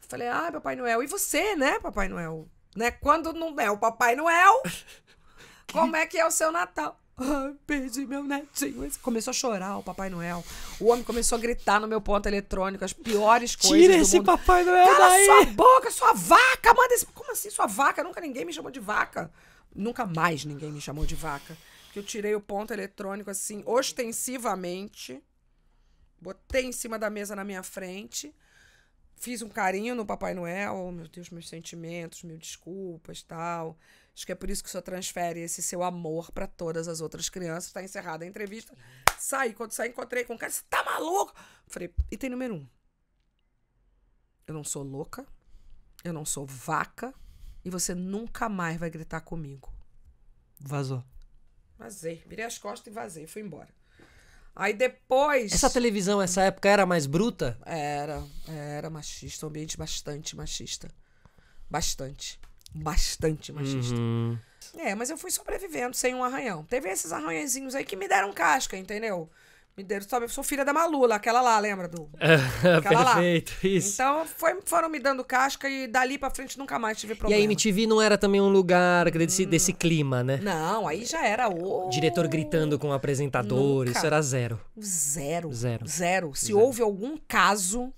Eu falei, ah, Papai Noel, e você, né, Papai Noel? Né? Quando não é o Papai Noel, como é que é o seu Natal? Ah, perdi meu netinho. Começou a chorar o Papai Noel. O homem começou a gritar no meu ponto eletrônico as piores coisas. Tira esse mundo. Papai Noel Cala daí! sua boca, sua vaca! Manda esse. Como assim, sua vaca? Nunca ninguém me chamou de vaca. Nunca mais ninguém me chamou de vaca. Que eu tirei o ponto eletrônico assim, ostensivamente. Botei em cima da mesa na minha frente. Fiz um carinho no Papai Noel. Oh, meu Deus, meus sentimentos, mil desculpas, tal Acho que é por isso que o senhor transfere esse seu amor para todas as outras crianças. Tá encerrada a entrevista. Saí, quando saí, encontrei com o cara. Você tá maluco? Falei, item número um. Eu não sou louca. Eu não sou vaca. E você nunca mais vai gritar comigo. Vazou. Vazei. Virei as costas e vazei. Fui embora. Aí depois. Essa televisão, essa época, era mais bruta? Era, era machista, um ambiente bastante machista. Bastante bastante machista. Uhum. É, mas eu fui sobrevivendo sem um arranhão. Teve esses arranhãozinhos aí que me deram casca, entendeu? Me deram, sabe, eu sou filha da Malula, aquela lá, lembra do? aquela Perfeito, lá. isso. Então foi, foram me dando casca e dali pra frente nunca mais tive problema. E a MTV não era também um lugar desse, hum. desse clima, né? Não, aí já era o. Diretor gritando com o apresentador, nunca. isso era zero. Zero. Zero. Zero. Se zero. houve algum caso.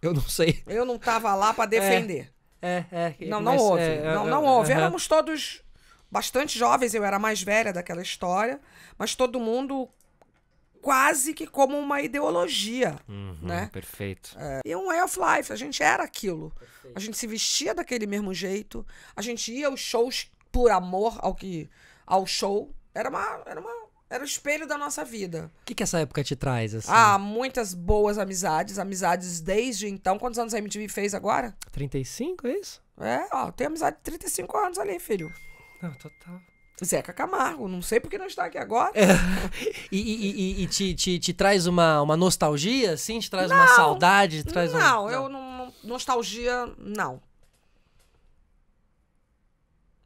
Eu não sei. Eu não tava lá para é. defender. É. É, é. Não, não houve. É, não, é, não é, houve. Uh -huh. Éramos todos bastante jovens, eu era mais velha daquela história, mas todo mundo quase que como uma ideologia, uhum, né? Perfeito. É, e um way of life, a gente era aquilo. Perfeito. A gente se vestia daquele mesmo jeito, a gente ia aos shows por amor ao que ao show. Era uma, era uma era o espelho da nossa vida. O que, que essa época te traz, assim? Ah, muitas boas amizades. Amizades desde então. Quantos anos a MTV fez agora? 35, é isso? É, ó. Tem amizade de 35 anos ali, filho. Não, total. Zeca Camargo, não sei porque não está aqui agora. É. E, e, e, e te, te, te, traz uma, uma nostalgia, assim? Te traz não, uma saudade? traz não, um... eu não. Nostalgia, não.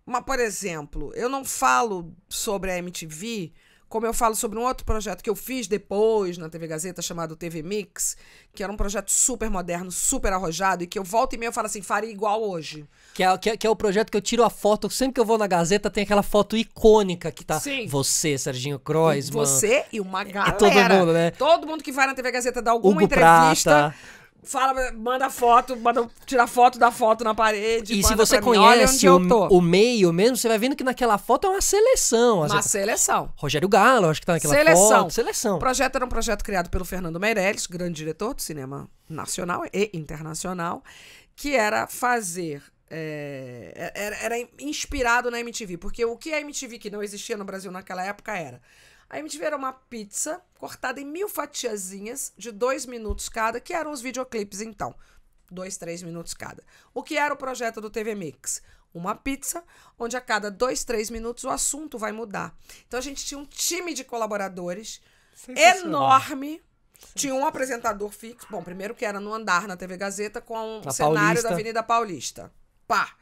Mas, por exemplo, eu não falo sobre a MTV como eu falo sobre um outro projeto que eu fiz depois na TV Gazeta, chamado TV Mix, que era um projeto super moderno, super arrojado, e que eu volto e meio e falo assim, faria igual hoje. Que é, que é, que, é, o projeto que eu tiro a foto, sempre que eu vou na Gazeta tem aquela foto icônica que tá Sim. você, Serginho Crois, Você e uma é, é galera. É todo mundo, né? Todo mundo que vai na TV Gazeta dá alguma Hugo entrevista... Prata Fala, manda foto, manda tirar foto da foto na parede. E se você conhece mim, o, o, meio mesmo, você vai vendo que naquela foto é uma seleção. Uma vezes. seleção. Rogério Galo, acho que tá naquela seleção. foto. Seleção. O projeto era um projeto criado pelo Fernando Meirelles, grande diretor do cinema nacional e internacional, que era fazer é, era, era, inspirado na MTV, porque o que a MTV que não existia no Brasil naquela época era Aí me tiveram uma pizza cortada em mil fatiazinhas de dois minutos cada, que eram os videoclipes então. Dois, três minutos cada. O que era o projeto do TV Mix? Uma pizza, onde a cada dois, três minutos o assunto vai mudar. Então a gente tinha um time de colaboradores enorme. Tinha um apresentador fixo. Bom, primeiro que era no andar na TV Gazeta com o um cenário Paulista. da Avenida Paulista. Pá!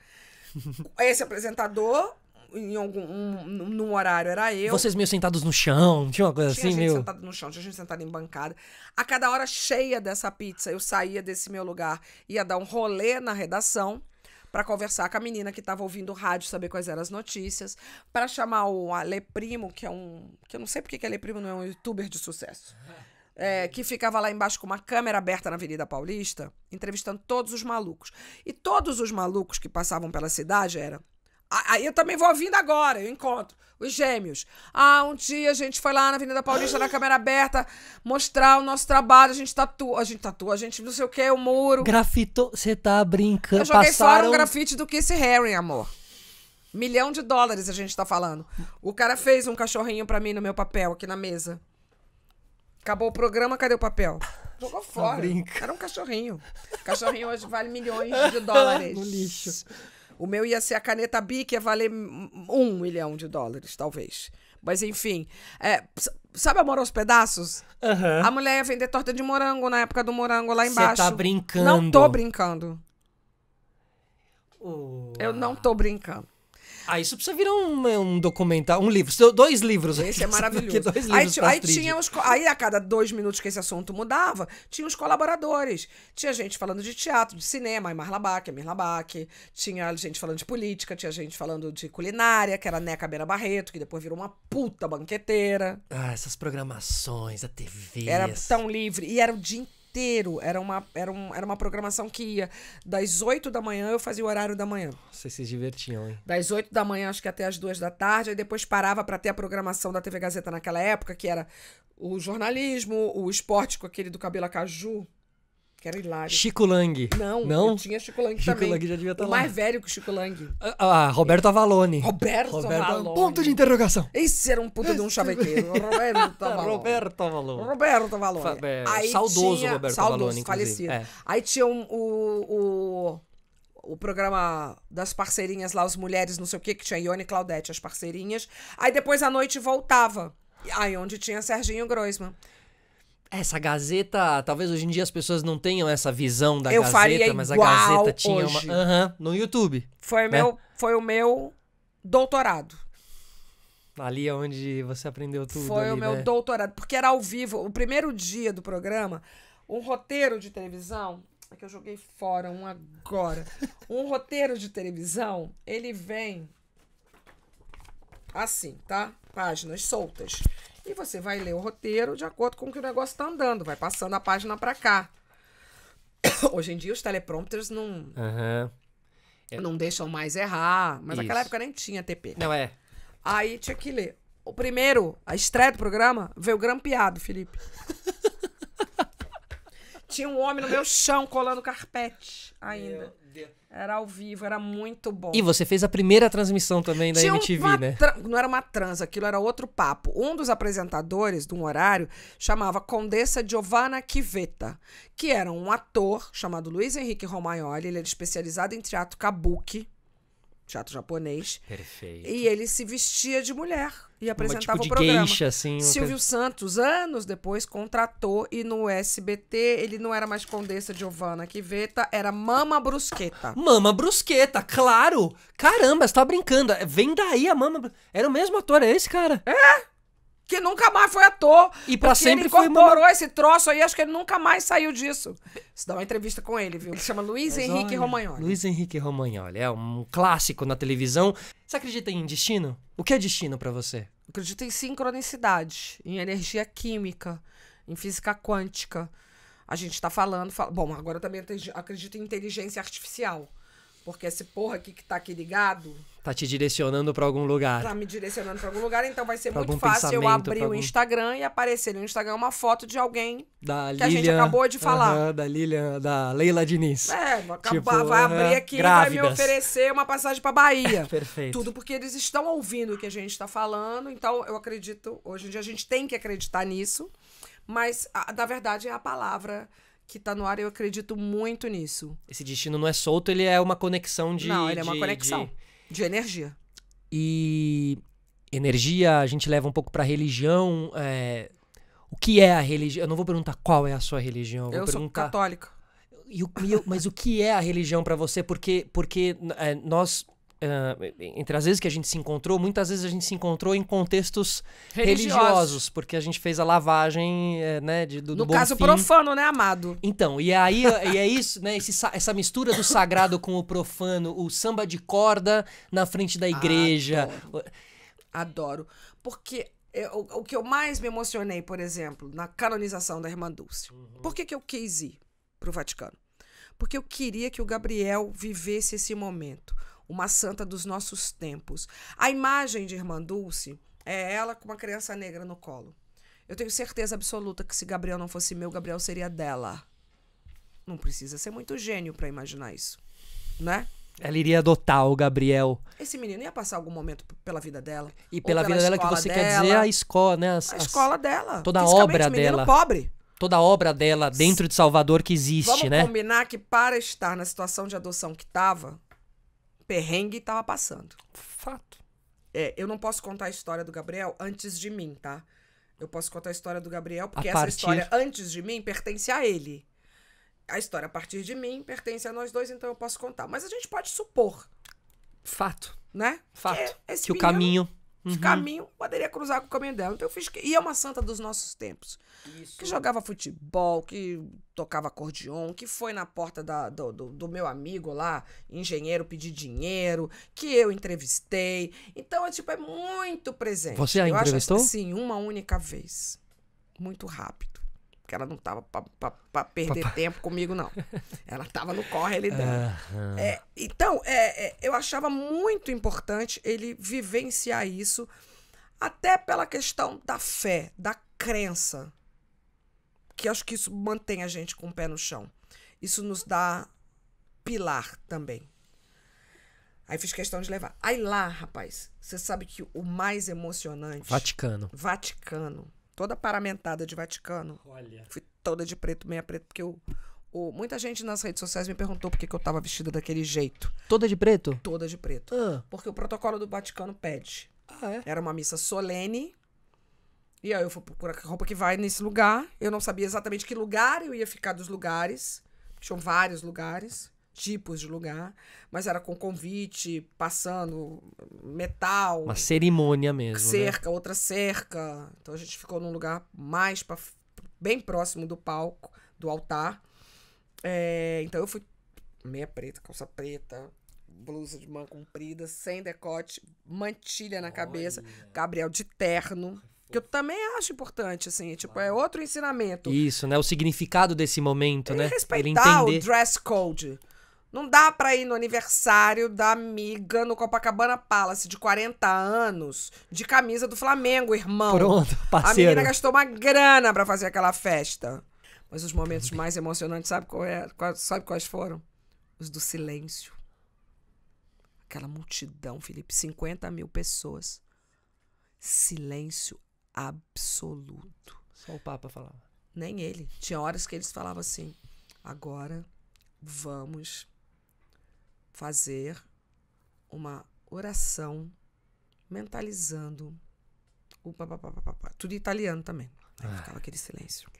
Esse apresentador, em algum um, num horário era eu. Vocês meio sentados no chão, tinha uma coisa tinha assim, meio. Tinha no chão, tinha gente sentada em bancada. A cada hora cheia dessa pizza, eu saía desse meu lugar, ia dar um rolê na redação para conversar com a menina que estava ouvindo o rádio, saber quais eram as notícias, para chamar o Ale Primo, que é um, que eu não sei porque que Ale Primo não é um youtuber de sucesso. É, que ficava lá embaixo com uma câmera aberta na Avenida Paulista, entrevistando todos os malucos. E todos os malucos que passavam pela cidade eram Aí eu também vou vindo agora, eu encontro. Os gêmeos. Ah, um dia a gente foi lá na Avenida Paulista, na câmera aberta, mostrar o nosso trabalho. A gente tatua, a gente tatua, a gente não sei o que, o muro. Grafito, você tá brincando. Eu joguei Passaram... fora um grafite do Kiss Harry, amor. Milhão de dólares a gente tá falando. O cara fez um cachorrinho pra mim no meu papel aqui na mesa. Acabou o programa, cadê o papel? Jogou tá fora. Era um cachorrinho. Cachorrinho hoje vale milhões de dólares. No lixo. O meu ia ser a caneta B que ia valer um milhão de dólares, talvez. Mas enfim, é, sabe Amor aos Pedaços? Uhum. A mulher ia vender torta de morango na época do morango lá tá embaixo. Você tá brincando. Não tô brincando. Eu não tô brincando. Ah, isso precisa virar um, é, um documentário, um livro. Dois livros. Esse é maravilhoso. Dois livros aí, aí, tinha os, aí, a cada dois minutos que esse assunto mudava, tinha os colaboradores. Tinha gente falando de teatro, de cinema, a Marla Bach, a Tinha gente falando de política, tinha gente falando de culinária, que era Neca Beira Barreto, que depois virou uma puta banqueteira. Ah, essas programações, a TV. Era tão livre. E era o dia inteiro inteiro. Era uma, era, um, era uma programação que ia das 8 da manhã, eu fazia o horário da manhã. Vocês se divertiam, hein? Das 8 da manhã, acho que até as duas da tarde. Aí depois parava para ter a programação da TV Gazeta naquela época, que era o jornalismo, o esporte com aquele do cabelo a caju que era hilário. Chico Lang. Não, não? tinha Chico Lang Chico também. Lang já devia estar tá o lá. mais velho que o Chico Lang. Ah, ah Roberto Avalone. Roberto, Roberto Avalone. Ponto de interrogação. Esse era um puta de um chavequeiro. Roberto Avalone. Roberto Avalone. Roberto Avalone. Fa é, saudoso tinha... Roberto saudoso, Avalone, falecido. É. Aí tinha um, o, o, o programa das parceirinhas lá, as mulheres, não sei o que, que tinha Ione e Claudete, as parceirinhas. Aí depois à noite voltava. Aí onde tinha Serginho Groisman. Essa Gazeta, talvez hoje em dia as pessoas não tenham essa visão da eu Gazeta, mas a Gazeta tinha uma. Aham, uhum, no YouTube. Foi, né? meu, foi o meu doutorado. Ali é onde você aprendeu tudo. Foi ali, o meu né? doutorado, porque era ao vivo. O primeiro dia do programa, um roteiro de televisão. É que eu joguei fora um agora. um roteiro de televisão, ele vem assim, tá? Páginas soltas. E você vai ler o roteiro de acordo com o que o negócio está andando, vai passando a página para cá. Hoje em dia os teleprompters não. Uhum. É... Não deixam mais errar. Mas Isso. naquela época nem tinha TP. Não é. Aí tinha que ler. O primeiro, a estreia do programa, veio grampeado, Felipe. tinha um homem no meu chão colando carpete ainda. Meu. Era ao vivo, era muito bom. E você fez a primeira transmissão também da Tinha MTV, né? Tra... Não era uma trans, aquilo era outro papo. Um dos apresentadores de um horário chamava Condessa Giovanna Chivetta, que era um ator chamado Luiz Henrique Romaioli. Ele era especializado em teatro kabuki, teatro japonês. Perfeito. E ele se vestia de mulher e tipo apresentava tipo o programa. Geisha, assim, Silvio Santos, anos depois, contratou e no SBT ele não era mais Condessa Giovanna Quiveta, era Mama Brusqueta. Mama Brusqueta, claro! Caramba, você tá brincando. Vem daí a Mama. Era o mesmo ator, é esse cara? É? que nunca mais foi ator. E para sempre ele incorporou uma... esse troço aí, acho que ele nunca mais saiu disso. Se dá uma entrevista com ele, viu? Ele chama Luiz Henrique olha, Romagnoli. Luiz Henrique Romagnoli, é um clássico na televisão. Você acredita em destino? O que é destino para você? acredito em sincronicidade, em energia química, em física quântica. A gente está falando, fala... bom, agora eu também acredito em inteligência artificial porque esse porra aqui que tá aqui ligado. Tá te direcionando para algum lugar. Tá me direcionando para algum lugar, então vai ser pra muito fácil eu abrir algum... o Instagram e aparecer no Instagram uma foto de alguém da que Lilian, a gente acabou de falar. Uh -huh, da Lilian, da Leila Diniz. É, tipo, vai, abrir aqui e vai me oferecer uma passagem para Bahia. Perfeito. Tudo porque eles estão ouvindo o que a gente está falando, então eu acredito, hoje em dia a gente tem que acreditar nisso, mas a, na verdade é a palavra que tá no ar, eu acredito muito nisso. Esse destino não é solto, ele é uma conexão de. Não, ele de, é uma conexão de, de energia. E energia a gente leva um pouco para religião. É... O que é a religião? Eu não vou perguntar qual é a sua religião. Eu, eu sou católica. E o, e mas o que é a religião para você? Porque, porque é, nós Uh, entre as vezes que a gente se encontrou, muitas vezes a gente se encontrou em contextos religiosos, religiosos porque a gente fez a lavagem, eh, né, de, do, do No caso fim. profano, né, amado? Então, e aí e é isso, né, esse, essa mistura do sagrado com o profano, o samba de corda na frente da igreja. Adoro. Adoro. Porque eu, é, o que eu mais me emocionei, por exemplo, na canonização da Irmã Dulce. Uhum. Por que, que eu quis ir pro Vaticano? Porque eu queria que o Gabriel vivesse esse momento uma santa dos nossos tempos. A imagem de Irmã Dulce é ela com uma criança negra no colo. Eu tenho certeza absoluta que se Gabriel não fosse meu, Gabriel seria dela. Não precisa ser muito gênio para imaginar isso, né? Ela iria adotar o Gabriel. Esse menino ia passar algum momento pela vida dela. E pela, pela vida dela que você dela, quer dizer a escola, né? As, a escola dela. Toda a obra dela. pobre. Toda a obra dela dentro de Salvador que existe, Vamos né? Vamos combinar que para estar na situação de adoção que estava, perrengue estava passando. Fato. É, eu não posso contar a história do Gabriel antes de mim, tá? Eu posso contar a história do Gabriel, porque partir... essa história antes de mim pertence a ele. A história a partir de mim pertence a nós dois, então eu posso contar. Mas a gente pode supor. Fato. Né? Fato. Que, é que o caminho esse uhum. caminho poderia cruzar com o caminho dela. Então eu fiz. E é uma santa dos nossos tempos. Isso. Que jogava futebol, que tocava acordeon, que foi na porta da, do, do, do, meu amigo lá, engenheiro, pedir dinheiro, que eu entrevistei. Então, é tipo, é muito presente. Você a eu entrevistou? Acho, assim, uma única vez. Muito rápido. Porque ela não tava para perder tempo comigo, não. Ela tava no corre ali dentro. Uhum. É, então, é, é, eu achava muito importante ele vivenciar isso, até pela questão da fé, da crença. Que acho que isso mantém a gente com o pé no chão. Isso nos dá pilar também. Aí fiz questão de levar. Aí lá, rapaz, você sabe que o mais emocionante. Vaticano. Vaticano toda paramentada de Vaticano. Olha. Fui toda de preto, meia preto, porque eu. O, muita gente nas redes sociais me perguntou por que, que eu tava vestida daquele jeito. Toda de preto? Toda de preto. Ah. Porque o protocolo do Vaticano pede. Ah, é? Era uma missa solene. E aí eu fui procurar a roupa que vai nesse lugar. Eu não sabia exatamente que lugar eu ia ficar dos lugares. Tinham vários lugares tipos de lugar, mas era com convite, passando metal. Uma cerimônia mesmo. Né? Cerca, né? outra cerca. Então a gente ficou num lugar mais pra, bem próximo do palco, do altar. É, então eu fui meia preta, calça preta, blusa de manga comprida, sem decote, mantilha na Olha. cabeça, Gabriel de terno. Que eu também acho importante, assim, é tipo, é outro ensinamento. Isso, né? O significado desse momento, e é né? Respeitar o dress code. Não dá para ir no aniversário da amiga no Copacabana Palace de 40 anos de camisa do Flamengo, irmão. Pronto, parceiro. A menina gastou uma grana para fazer aquela festa. Mas os momentos mais emocionantes, sabe, qual é, sabe quais foram? Os do silêncio. Aquela multidão, Felipe, 50 mil pessoas. Silêncio absoluto. Só o Papa falava. Nem ele. Tinha horas que eles falavam assim: agora vamos fazer uma oração mentalizando o papapá, tudo italiano também. Aí ah. ficava aquele silêncio.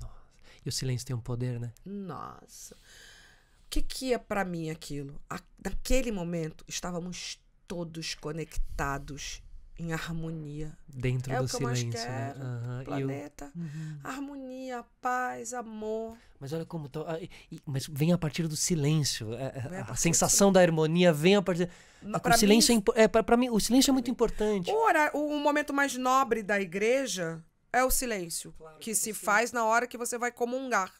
Nossa. E o silêncio tem um poder, né? Nossa. O que que é para mim aquilo? A, naquele momento estávamos todos conectados em harmonia. Dentro é do silêncio. Né? Quero, né? uhum. Planeta, eu... uhum. harmonia, paz, amor. Mas olha como. Tô... Tá, ah, mas vem a partir do silêncio. É, é, a, sensação da harmonia vem a partir. Não, ah, o silêncio mim, é, para é, mim o silêncio é muito importante. O, horário, o momento mais nobre da igreja é o silêncio, claro, que, que se faz na hora que você vai comungar,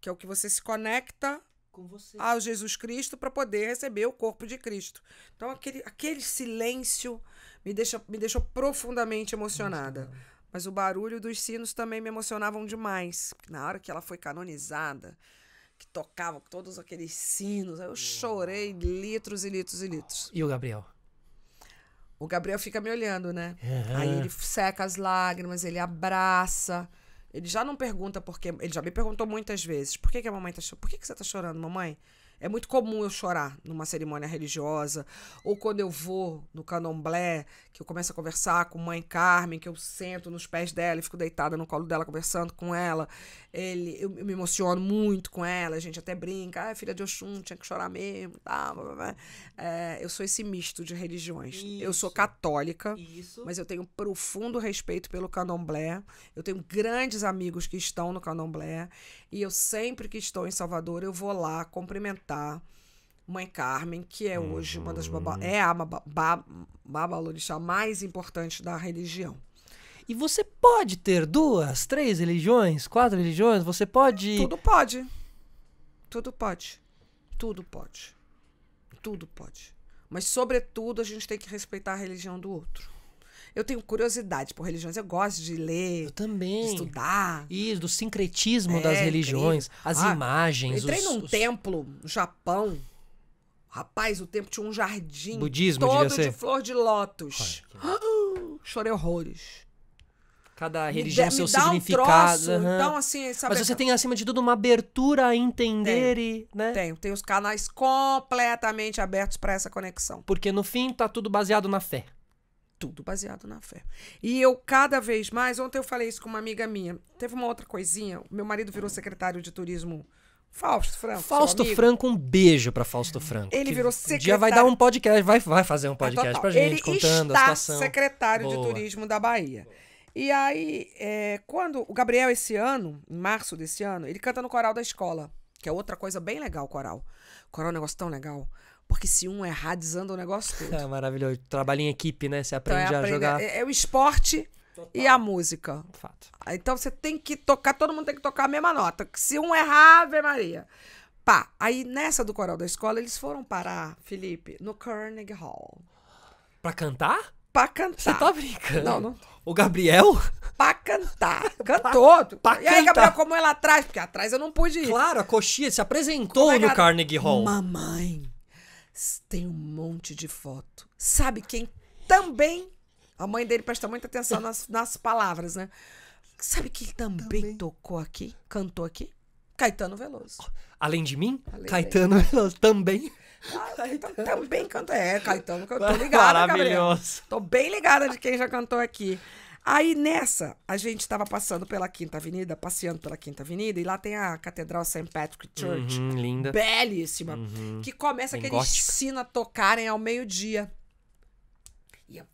que é o que você se conecta ao Jesus Cristo para poder receber o corpo de Cristo. Então aquele aquele silêncio me, deixa, me deixou profundamente emocionada. Mas o barulho dos sinos também me emocionavam demais. Na hora que ela foi canonizada, que tocava todos aqueles sinos, eu chorei litros e litros e litros. E o Gabriel? O Gabriel fica me olhando, né? Uhum. Aí ele seca as lágrimas, ele abraça. Ele já não pergunta porque. Ele já me perguntou muitas vezes: por que, que a mamãe tá chorando? Por que, que você tá chorando, mamãe? É muito comum eu chorar numa cerimônia religiosa, ou quando eu vou no candomblé, que eu começo a conversar com mãe Carmen, que eu sento nos pés dela e fico deitada no colo dela conversando com ela. Ele, eu, eu me emociono muito com ela, a gente até brinca, ah, é filha de Oxum, tinha que chorar mesmo, tá, blá, blá, blá. É, eu sou esse misto de religiões. Isso. Eu sou católica, Isso. mas eu tenho profundo respeito pelo candomblé. Eu tenho grandes amigos que estão no candomblé, e eu sempre que estou em Salvador, eu vou lá cumprimentar Tá? Mãe Carmen, que é hoje uhum. uma das baba, uhum. é a babalorixá mais importante da religião. E você pode ter duas, três religiões, quatro religiões? Você pode. Tudo pode. Tudo pode. Tudo pode. Tudo pode. Mas, sobretudo, a gente tem que respeitar a religião do outro. Eu tenho curiosidade por religiões. Eu gosto de ler. Eu também. De estudar. e do sincretismo é, das religiões, as ah, imagens. Entrei os, num os... templo no Japão. Rapaz, o templo tinha um jardim Budismo, todo de flor de lótus. Chorei horrores cada religião me dá, seu dá significado. Um troço, uhum. Então, assim, sabe? Mas você tem, acima de tudo, uma abertura a entender tenho, e. Né? Tenho, tenho os canais completamente abertos para essa conexão. Porque no fim tá tudo baseado na fé tudo baseado na fé. E eu cada vez mais, ontem eu falei isso com uma amiga minha. Teve uma outra coisinha, meu marido virou secretário de turismo Fausto Franco. Fausto Franco, um beijo para Fausto Franco. Ele virou secretário. Já vai dar um podcast, vai, vai fazer um ah, podcast ah, pra gente contando a situação. secretário Boa. de turismo da Bahia. E aí, é, quando o Gabriel esse ano, em março desse ano, ele canta no coral da escola, que é outra coisa bem legal, coral. Coral é um negócio tão legal. Porque se um errar, desanda o negócio todo. É maravilhoso. Trabalha em equipe, né? Você aprende então, é a aprender, jogar. É, é, o esporte Total. e a música. Fato. Ah, então você tem que tocar, todo mundo tem que tocar a mesma nota. Se um errar, Ave Maria. Pá, aí nessa do coral da escola, eles foram parar, Felipe, no Carnegie Hall. Pra cantar? Pra cantar. Você tá brincando? Não, não. O Gabriel? Pra cantar. Cantou. pra, pra e aí, Gabriel, como ela atrás? Porque atrás eu não pude ir. Claro, a coxinha se apresentou é no Carnegie Hall. Mamãe. Tem um monte de foto. Sabe quem também. A mãe dele presta muita atenção nas, nas palavras, né? Sabe quem também, também, tocou aqui? Cantou aqui? Caetano Veloso. Além de mim? Além Caetano dele. Veloso também. Ah, Caetano também canta. É, Caetano, que eu tô ligada. Maravilhoso. Gabriel. Tô bem ligada de quem já cantou aqui. Aí nessa, a gente estava passando pela Quinta Avenida, passeando pela Quinta Avenida, e lá tem a Catedral St. Patrick Church. Uhum, linda. Belíssima. Uhum. Que começa Bem que eles a tocarem ao meio-dia. E é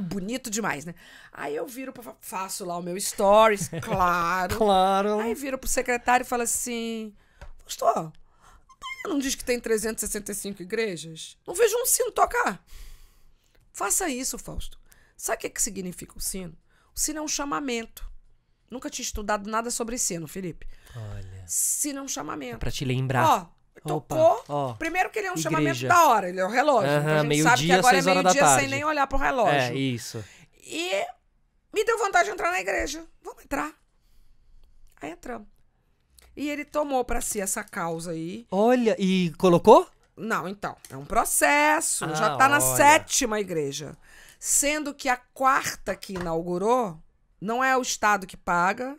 bonito demais, né? Aí eu viro, pra, faço lá o meu stories, claro. claro. Aí viro pro secretário e falo assim: Pastor, não diz que tem 365 igrejas? Não vejo um sino tocar. Faça isso, Fausto. Sabe o que, que significa o sino? O sino é um chamamento. Nunca tinha estudado nada sobre sino, Felipe. Olha. Sino é um chamamento. É pra te lembrar. Ó, tocou. Opa, ó, primeiro que ele é um igreja. chamamento da hora, ele é o um relógio. Uhum, então a gente sabe dia, que agora é meio-dia sem nem olhar pro relógio. É, isso. E me deu vontade de entrar na igreja. Vamos entrar. Aí entramos. E ele tomou para si essa causa aí. Olha, e colocou? Não, então. É um processo. Ah, já tá olha. na sétima igreja sendo que a quarta que inaugurou não é o Estado que paga.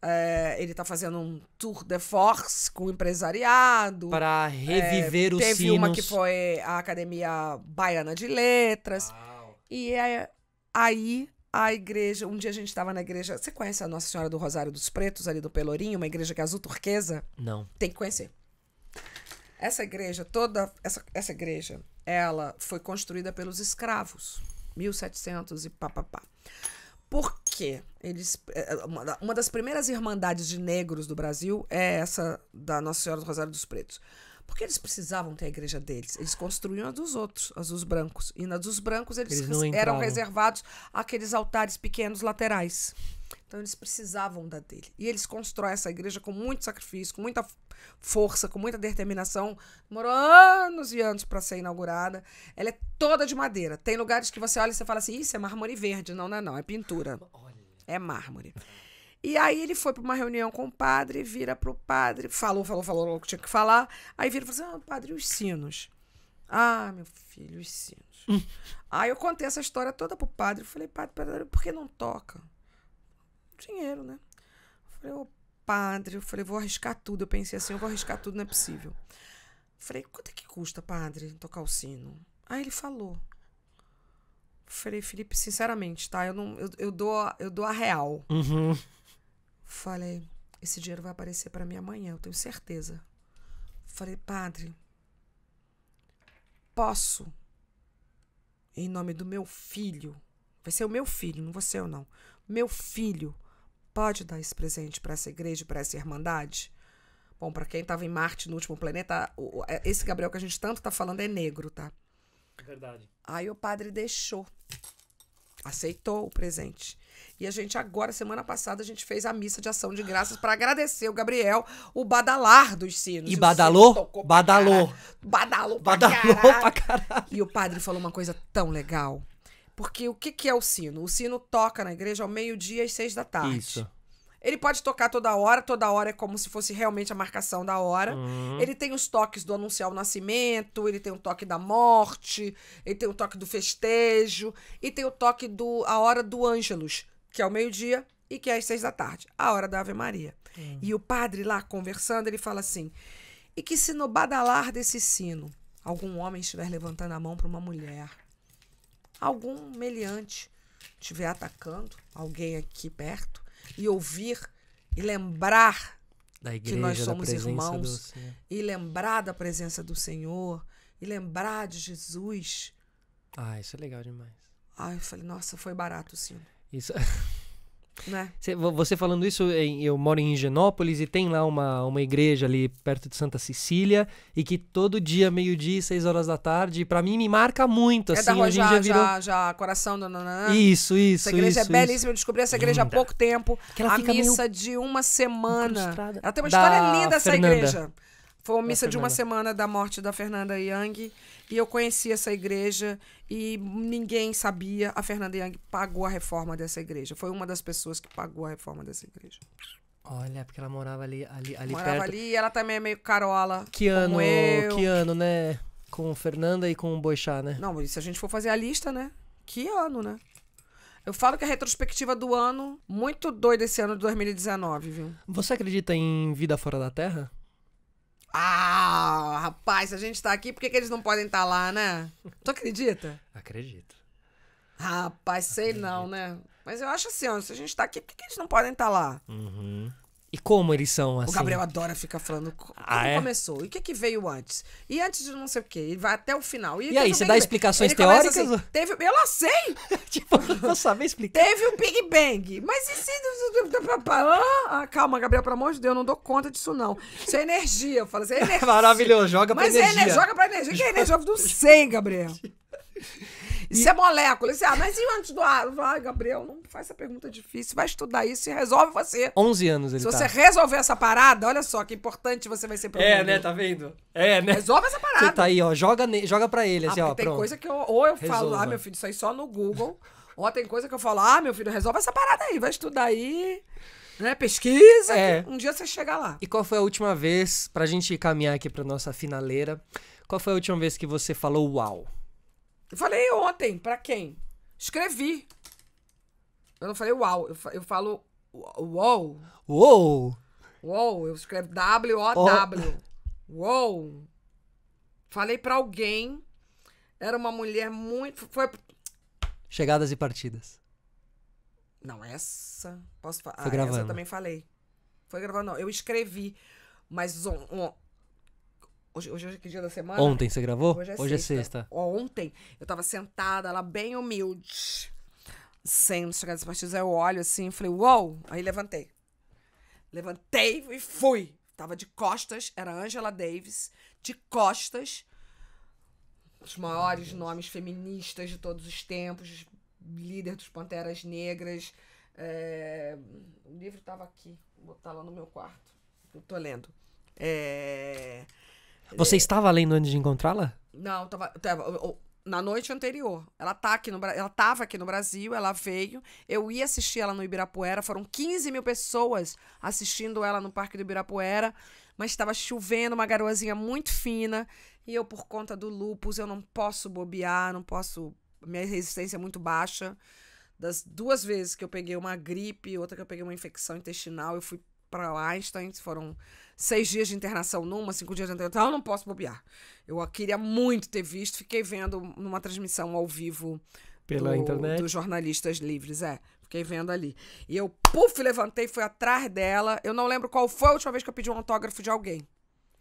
É, ele está fazendo um tour de force com o empresariado. Para é, reviver é, os teve sinos. Teve uma que foi a Academia Baiana de Letras. Uau. E é, aí a igreja. Um dia a gente estava na igreja. Você conhece a Nossa Senhora do Rosário dos Pretos, ali do Pelourinho, uma igreja que é azul turquesa? Não. Tem que conhecer. Essa igreja, toda. Essa, essa igreja, ela foi construída pelos escravos. 1700 e papapá. Por quê? Eles, é, é, uma das primeiras irmandades de negros do Brasil é essa da Nossa Senhora do Rosário dos Pretos. Porque eles precisavam ter a igreja deles. Eles construíam a dos outros, as dos brancos. E na dos brancos eles, eles eram reservados aqueles altares pequenos laterais. Então eles precisavam da dele. E eles constroem essa igreja com muito sacrifício, com muita força, com muita determinação. Demorou anos e anos para ser inaugurada. Ela é toda de madeira. Tem lugares que você olha e você fala assim: isso é mármore verde. Não, não, é não. É pintura. É mármore. E aí ele foi para uma reunião com o padre, vira para o padre, falou, falou, falou o que tinha que falar. Aí vira e falou assim: ah, padre, os sinos. Ah, meu filho, os sinos. aí eu contei essa história toda pro padre. Falei, padre, padre, por que não toca? Dinheiro, né? Eu falei, ô padre, eu falei, vou arriscar tudo. Eu pensei assim, eu vou arriscar tudo, não é possível. Falei, quanto é que custa, padre, tocar o sino? Aí ele falou. Falei, Felipe, sinceramente, tá? Eu, não, eu, eu dou, eu dou a real. Uhum. Falei, esse dinheiro vai aparecer para mim amanhã, eu tenho certeza. Falei, padre, posso, em nome do meu filho, vai ser o meu filho, não você ou não, meu filho, pode dar esse presente para essa igreja, para essa irmandade? Bom, para quem estava em Marte no último planeta, é, esse Gabriel que a gente tanto tá falando é negro, tá? Verdade. Aí o padre deixou, aceitou o presente. E a gente agora, semana passada, a gente fez a missa de ação de graças para agradecer o Gabriel, o badalar dos sinos. E, e badalou? Badalou. Badalou pra Badalou caralho. pra caralho. E o padre falou uma coisa tão legal. Porque o que, que é o sino? O sino toca na igreja ao meio-dia às seis da tarde. Isso. Ele pode tocar toda hora, toda hora é como se fosse realmente a marcação da hora. Uhum. Ele tem os toques do anunciar o nascimento, ele tem o toque da morte, ele tem o toque do festejo, e tem o toque do a hora do Ângelus, que é o meio-dia e que é às seis da tarde, a hora da Ave Maria. Uhum. E o padre lá conversando, ele fala assim: e que se no badalar desse sino algum homem estiver levantando a mão para uma mulher, algum meliante estiver atacando alguém aqui perto, e ouvir e lembrar igreja, que nós somos irmãos e lembrar da presença do Senhor e lembrar de Jesus. Ah, isso é legal demais. Ah, eu falei, nossa, foi barato sim. Isso. Né? Você falando isso, eu moro em Higienópolis e tem lá uma, uma igreja ali perto de Santa Cecília e que todo dia, meio-dia, seis horas da tarde, para mim me marca muito. É assim, da rua já, virou... já, já, coração do Nanã. Isso, isso. Essa igreja é isso, é belíssima, isso. eu descobri essa igreja linda. há pouco tempo. Que ela a missa meio... de uma semana. Frustrada. Ela tem uma da história linda essa igreja. Foi uma missa de uma semana da morte da Fernanda Young. E eu conheci essa igreja e ninguém sabia. A Fernanda Young pagou a reforma dessa igreja. Foi uma das pessoas que pagou a reforma dessa igreja. Olha, porque ela morava ali, ali, ali morava perto. ali, ela também é meio carola. Que ano, eu. que ano, né? Com Fernanda e com o Boixá, né? Não, se a gente for fazer a lista, né? Que ano, né? Eu falo que a retrospectiva do ano, muito doida esse ano de 2019, viu? Você acredita em vida fora da Terra? Ah, rapaz, se a gente tá aqui, por que, que eles não podem estar tá lá, né? Tu acredita? Acredito. Rapaz, sei Acredito. não, né? Mas eu acho assim, ó, se a gente tá aqui, por que, que eles não podem estar tá lá? Uhum. E como eles são assim? O Gabriel adora ficar falando ah, como ah, é? começou, e o que, que veio antes, e antes de não sei o que, E vai até o final. E, e aí, você dá explicações teóricas? Assim, teve, eu não sei! tipo, não sabia explicar. Teve o Big Bang, mas e se... Ah, calma, Gabriel, pelo amor de Deus, eu não dou conta disso não. Isso é energia, eu falo assim, é energia. Maravilhoso, joga pra mas é energia. Mas é, joga pra energia, que é energia? Eu não sei, Gabriel. Isso e... é molécula. Isso é, ah, mas e antes do ar? Ai, Gabriel, não faz essa pergunta difícil. Vai estudar isso e resolve você. 11 anos ele Se tá. você resolver essa parada, olha só que importante você vai ser pro É, né? Tá vendo? É, né? Resolve essa parada. Você tá aí, ó. Joga, ne... joga pra ele, ah, assim, ah, ó. Tem pronto. coisa que eu, ou eu Resolva. falo, ah, meu filho, isso aí só no Google. ou tem coisa que eu falo, ah, meu filho, resolve essa parada aí. Vai estudar aí né? Pesquisa. É. um dia você chega lá. E qual foi a última vez, pra gente caminhar aqui pra nossa finaleira, qual foi a última vez que você falou uau? Falei ontem, para quem? Escrevi. Eu não falei uau, eu falo uou. Uou. Uou, eu escrevo W-O-W. Uou. Falei para alguém. Era uma mulher muito. Foi. Chegadas e partidas. Não, essa. Posso falar? Foi ah, gravando. Essa eu também falei. Foi gravando, não. Eu escrevi. Mas on, on, Hoje, hoje é que dia da semana? Ontem você gravou? Hoje é hoje sexta. É sexta. Ontem eu tava sentada lá, bem humilde. Sem chegar das partidas, eu olho assim e falei, uou! Wow! Aí levantei. Levantei e fui. Tava de costas, era Angela Davis, de costas. Os maiores Ai, nomes feministas de todos os tempos, líder dos Panteras Negras. É... O livro tava aqui, vou botar lá no meu quarto. Eu tô lendo. É... Você é... estava lendo antes de encontrá-la? Não, tava, tava, na noite anterior. Ela tá aqui no ela tava aqui no Brasil, ela veio. Eu ia assistir ela no Ibirapuera, foram 15 mil pessoas assistindo ela no Parque do Ibirapuera, mas estava chovendo, uma garoazinha muito fina, e eu por conta do lupus, eu não posso bobear, não posso, minha resistência é muito baixa. Das duas vezes que eu peguei uma gripe, outra que eu peguei uma infecção intestinal, eu fui para Einstein, foram seis dias de internação numa, cinco dias de internação, ah, eu não posso bobear. Eu queria muito ter visto, fiquei vendo numa transmissão ao vivo pela do, internet dos jornalistas livres, é. Fiquei vendo ali. E eu, puf, levantei, fui atrás dela. Eu não lembro qual foi a última vez que eu pedi um autógrafo de alguém.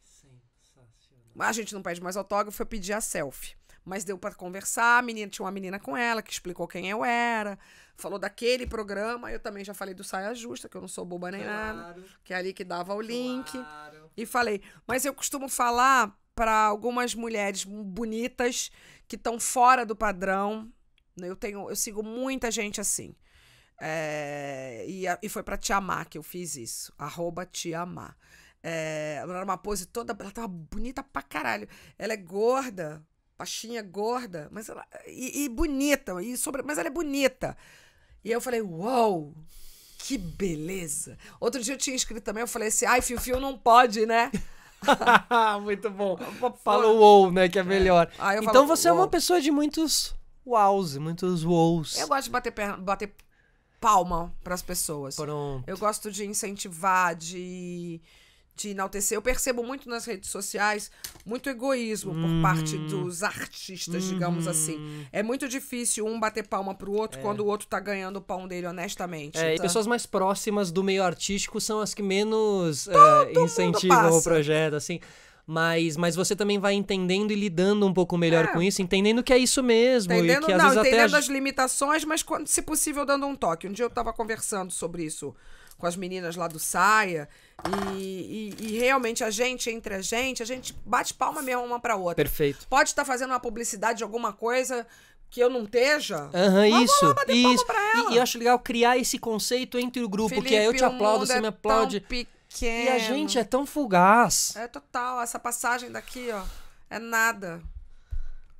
Sensacional. Mas a gente não pede mais autógrafo, eu pedi a selfie mas deu para conversar. A menina tinha uma menina com ela que explicou quem eu era, falou daquele programa. Eu também já falei do Saia Justa, que eu não sou boba nem claro. nada, que é ali que dava o link. Claro. E falei, mas eu costumo falar para algumas mulheres bonitas que estão fora do padrão. Né, eu tenho, eu sigo muita gente assim. É, e, e foi para te amar que eu fiz isso. Arroba te amar. É, ela era uma pose toda. Ela tava bonita pra caralho. Ela é gorda, baixinha, gorda, mas ela, e, e bonita, e sobre, mas ela é bonita. E eu falei, uau, que beleza. Outro dia eu tinha escrito também, eu falei assim, ai, Fio Fio não pode, né? muito bom. Fala uou, wow, né, que é, é. melhor. É. então falo, você é uma pessoa de muitos wows, muitos wows. Eu gosto de bater, perna, bater palma para as pessoas. Pronto. Eu gosto de incentivar, de de enaltecer. Eu percebo muito nas redes sociais muito egoísmo por hum. parte dos artistas, hum. digamos uhum. assim. É muito difícil um bater palma pro outro é. quando o outro tá ganhando o pão dele, honestamente. É, então... e pessoas mais próximas do meio artístico são as que menos é, incentivam o projeto, assim mas, mas você também vai entendendo e lidando um pouco melhor é. com isso, entendendo que é isso mesmo. Entendendo, e que, às não, vezes entendendo até... as limitações, mas quando, se possível dando um toque. Um dia eu estava conversando sobre isso com as meninas lá do Saia. E, e, e realmente a gente, entre a gente, a gente bate palma mesmo uma pra outra. Perfeito. Pode estar tá fazendo uma publicidade de alguma coisa que eu não esteja. Aham, ah, uhum, isso. Lá, isso. E, e, eu acho legal criar esse conceito entre o grupo, Felipe, que é eu te aplaudo, você é me aplaude. pequeno. E a gente é tão fugaz. É total. Essa passagem daqui, ó, é nada.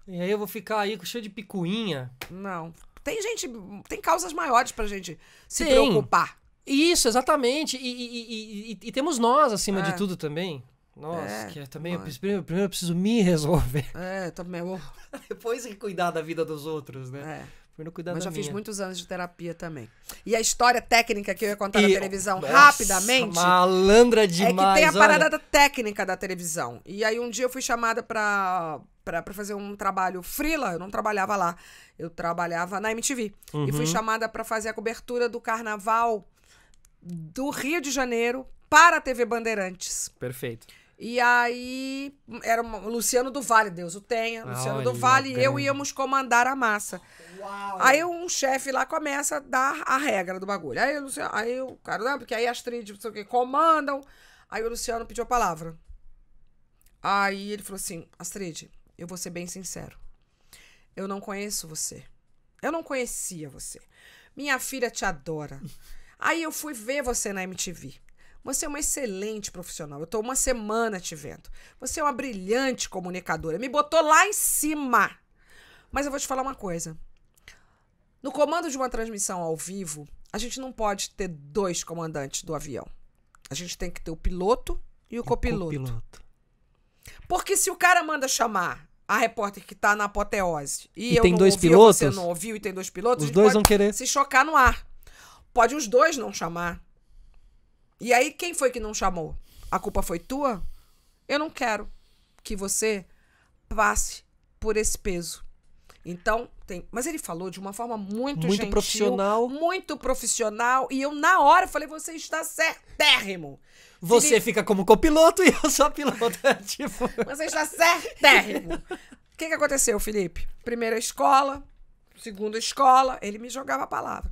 E aí eu vou ficar aí cheio de picuinha. Não. Tem gente, tem causas maiores pra gente se Sim. preocupar. Isso, exatamente. E, e, e, e temos nós acima é. de tudo também. Nossa, é, que é também eu primeiro eu preciso me resolver. É, também. Eu... Depois cuidar da vida dos outros, né? É. Primeiro cuidar Mas da já minha. fiz muitos anos de terapia também. E a história técnica que eu ia contar e, na televisão nossa, rapidamente. Malandra demais. É que tem a parada olha. da técnica da televisão. E aí um dia eu fui chamada pra, pra, pra fazer um trabalho frila. Eu não trabalhava lá. Eu trabalhava na MTV. Uhum. E fui uhum. chamada para fazer a cobertura do carnaval do Rio de Janeiro para a TV Bandeirantes. Perfeito. E aí era uma, Luciano do Vale, Deus o tenha. Luciano do Vale e eu íamos comandar a massa. Uau. Aí um chefe lá começa a dar a regra do bagulho. Aí, Luciano, aí o cara, não, porque aí as tribos, não sei o que, comandam. Aí o Luciano pediu a palavra. Aí ele falou assim: Astrid, eu vou ser bem sincero. Eu não conheço você. Eu não conhecia você. Minha filha te adora. Aí eu fui ver você na MTV. Você é uma excelente profissional. Eu estou uma semana te vendo. Você é uma brilhante comunicadora. Me botou lá em cima. Mas eu vou te falar uma coisa. No comando de uma transmissão ao vivo, a gente não pode ter dois comandantes do avião. A gente tem que ter o piloto e o, e copiloto. copiloto. Porque se o cara manda chamar a repórter que está na apoteose e, e eu tem não dois ouvi, pilotos, você não ouviu e tem dois pilotos, os dois vão querer se chocar no ar. Pode os dois não chamar. E aí, quem foi que não chamou? A culpa foi tua? Eu não quero que você passe por esse peso. Então, tem. Mas ele falou de uma forma muito, muito gentil, profissional. Muito profissional. E eu, na hora, falei: você está certérrimo. Você fica como copiloto e eu sou piloto. tipo... Você está certérrimo. O que, que aconteceu, Felipe? Primeira escola, segunda escola, ele me jogava a palavra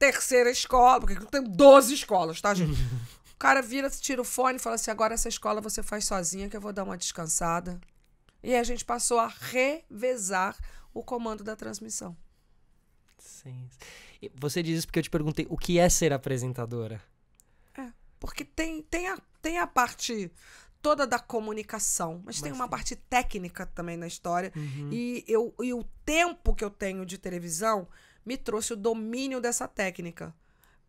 terceira escola, porque tem 12 escolas, tá, gente? O cara vira, tira o fone e fala assim: agora essa escola você faz sozinha, que eu vou dar uma descansada. E a gente passou a revezar o comando da transmissão. Sim. Você diz isso porque eu te perguntei o que é ser apresentadora. É, porque tem, tem, a, tem a parte toda da comunicação, mas, mas tem uma sim. parte técnica também na história. Uhum. E, eu, e o tempo que eu tenho de televisão me trouxe o domínio dessa técnica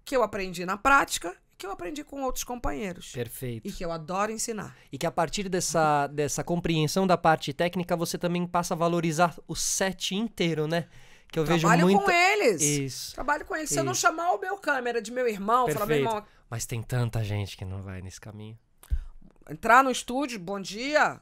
que eu aprendi na prática que eu aprendi com outros companheiros. Perfeito. E que eu adoro ensinar. E que a partir dessa, dessa compreensão da parte técnica, você também passa a valorizar o set inteiro, né? Que eu Trabalho vejo muito. Trabalho com eles. Isso. Trabalho com eles. Isso. Se eu não chamar o meu câmera de meu irmão, Perfeito. falar, meu irmão. Mas tem tanta gente que não vai nesse caminho. Entrar no estúdio, bom dia.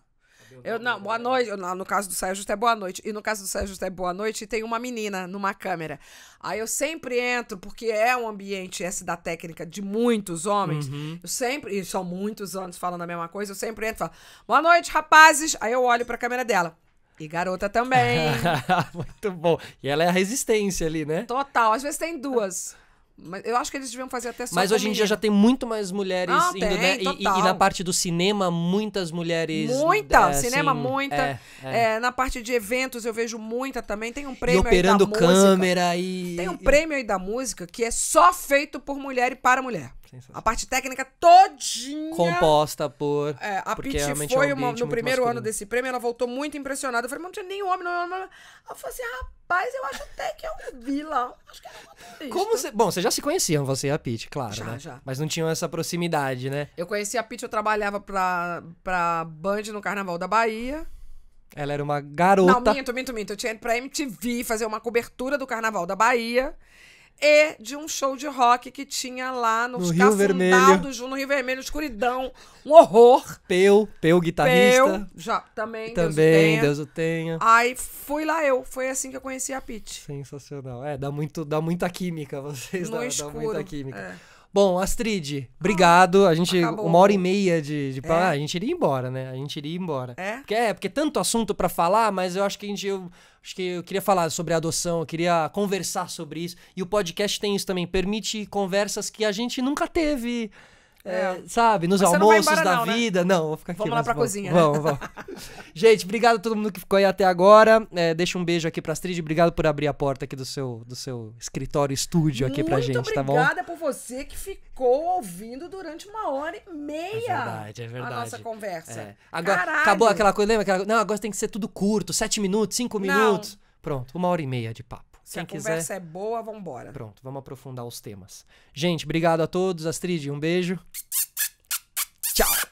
Eu, não, boa noite. no caso do Saia Justa é boa noite. E no caso do Saia Justa é boa noite. E tem uma menina numa câmera. Aí eu sempre entro, porque é um ambiente esse da técnica de muitos homens. Uhum. Eu sempre, e são muitos anos falando a mesma coisa, eu sempre entro e falo, boa noite, rapazes. Aí eu olho pra câmera dela. E garota também. Muito bom. E ela é a resistência ali, né? Total. Às vezes tem duas. Mas eu acho que eles deviam fazer até só. Mas hoje em dia já tem muito mais mulheres ah, indo, tem, né? E, e, na parte do cinema, muitas mulheres. Muita! É, cinema, assim, muita. É, é, é. na parte de eventos eu vejo muita também. Tem um prêmio e operando aí da câmera música. e. Tem um prêmio aí da música que é só feito por mulher e para mulher. A parte técnica todinha. Composta por. É, a Pitt é foi uma, no primeiro masculino. ano desse prêmio, ela voltou muito impressionada. Eu falei, não tinha nem homem, não, ela falou assim, rapaz, eu acho até que é eu vi lá. Acho que era é uma Como você. Bom, vocês já se conheciam, você e a Pitt, claro. Já, né? já. Mas não tinham essa proximidade, né? Eu conheci a Pitt, eu trabalhava pra, pra Band no Carnaval da Bahia. Ela era uma garota. Não, minto, minto, minto. Eu tinha ido pra MTV fazer uma cobertura do Carnaval da Bahia e de um show de rock que tinha lá no, no Rio Vermelho. no Rio Vermelho, escuridão, um horror. Peu, Peu guitarrista. Peu, já, também, Deus também, o Deus o tenha. Aí fui lá eu, foi assim que eu conheci a Pete. Sensacional. É, dá muito, dá muita química vocês, no dá, escuro, dá muita química. É. Bom, Astrid, obrigado. A gente, Acabou. uma hora e meia de, de é. ah, a gente iria embora, né? A gente iria embora. É? Porque, é, porque é tanto assunto para falar, mas eu acho que a gente, Acho que eu queria falar sobre adoção, eu queria conversar sobre isso. E o podcast tem isso também, permite conversas que a gente nunca teve. É. é. sabe, nos Mas almoços embora, da não, né? vida. Né? Não, vou ficar aqui. Vamos lá pra vamos, cozinha. Né? Vamos, vamos. gente, obrigado a todo mundo que ficou aí até agora. É, deixa um beijo aqui pra Astrid. Obrigado por abrir a porta aqui do seu, do seu escritório, estúdio aqui Muito pra gente, tá bom? Obrigada por você que ficou ouvindo durante uma hora e meia. É verdade, é verdade. A nossa conversa. É. Agora, Caralho. acabou aquela coisa, lembra? Aquela... Não, agora tem que ser tudo curto, sete minutos, cinco minutos. Não. Pronto, uma hora e meia de papo. Se a conversa é boa, vambora. Pronto, vamos aprofundar os temas. Gente, obrigado a todos. Astrid, um beijo. Tchau.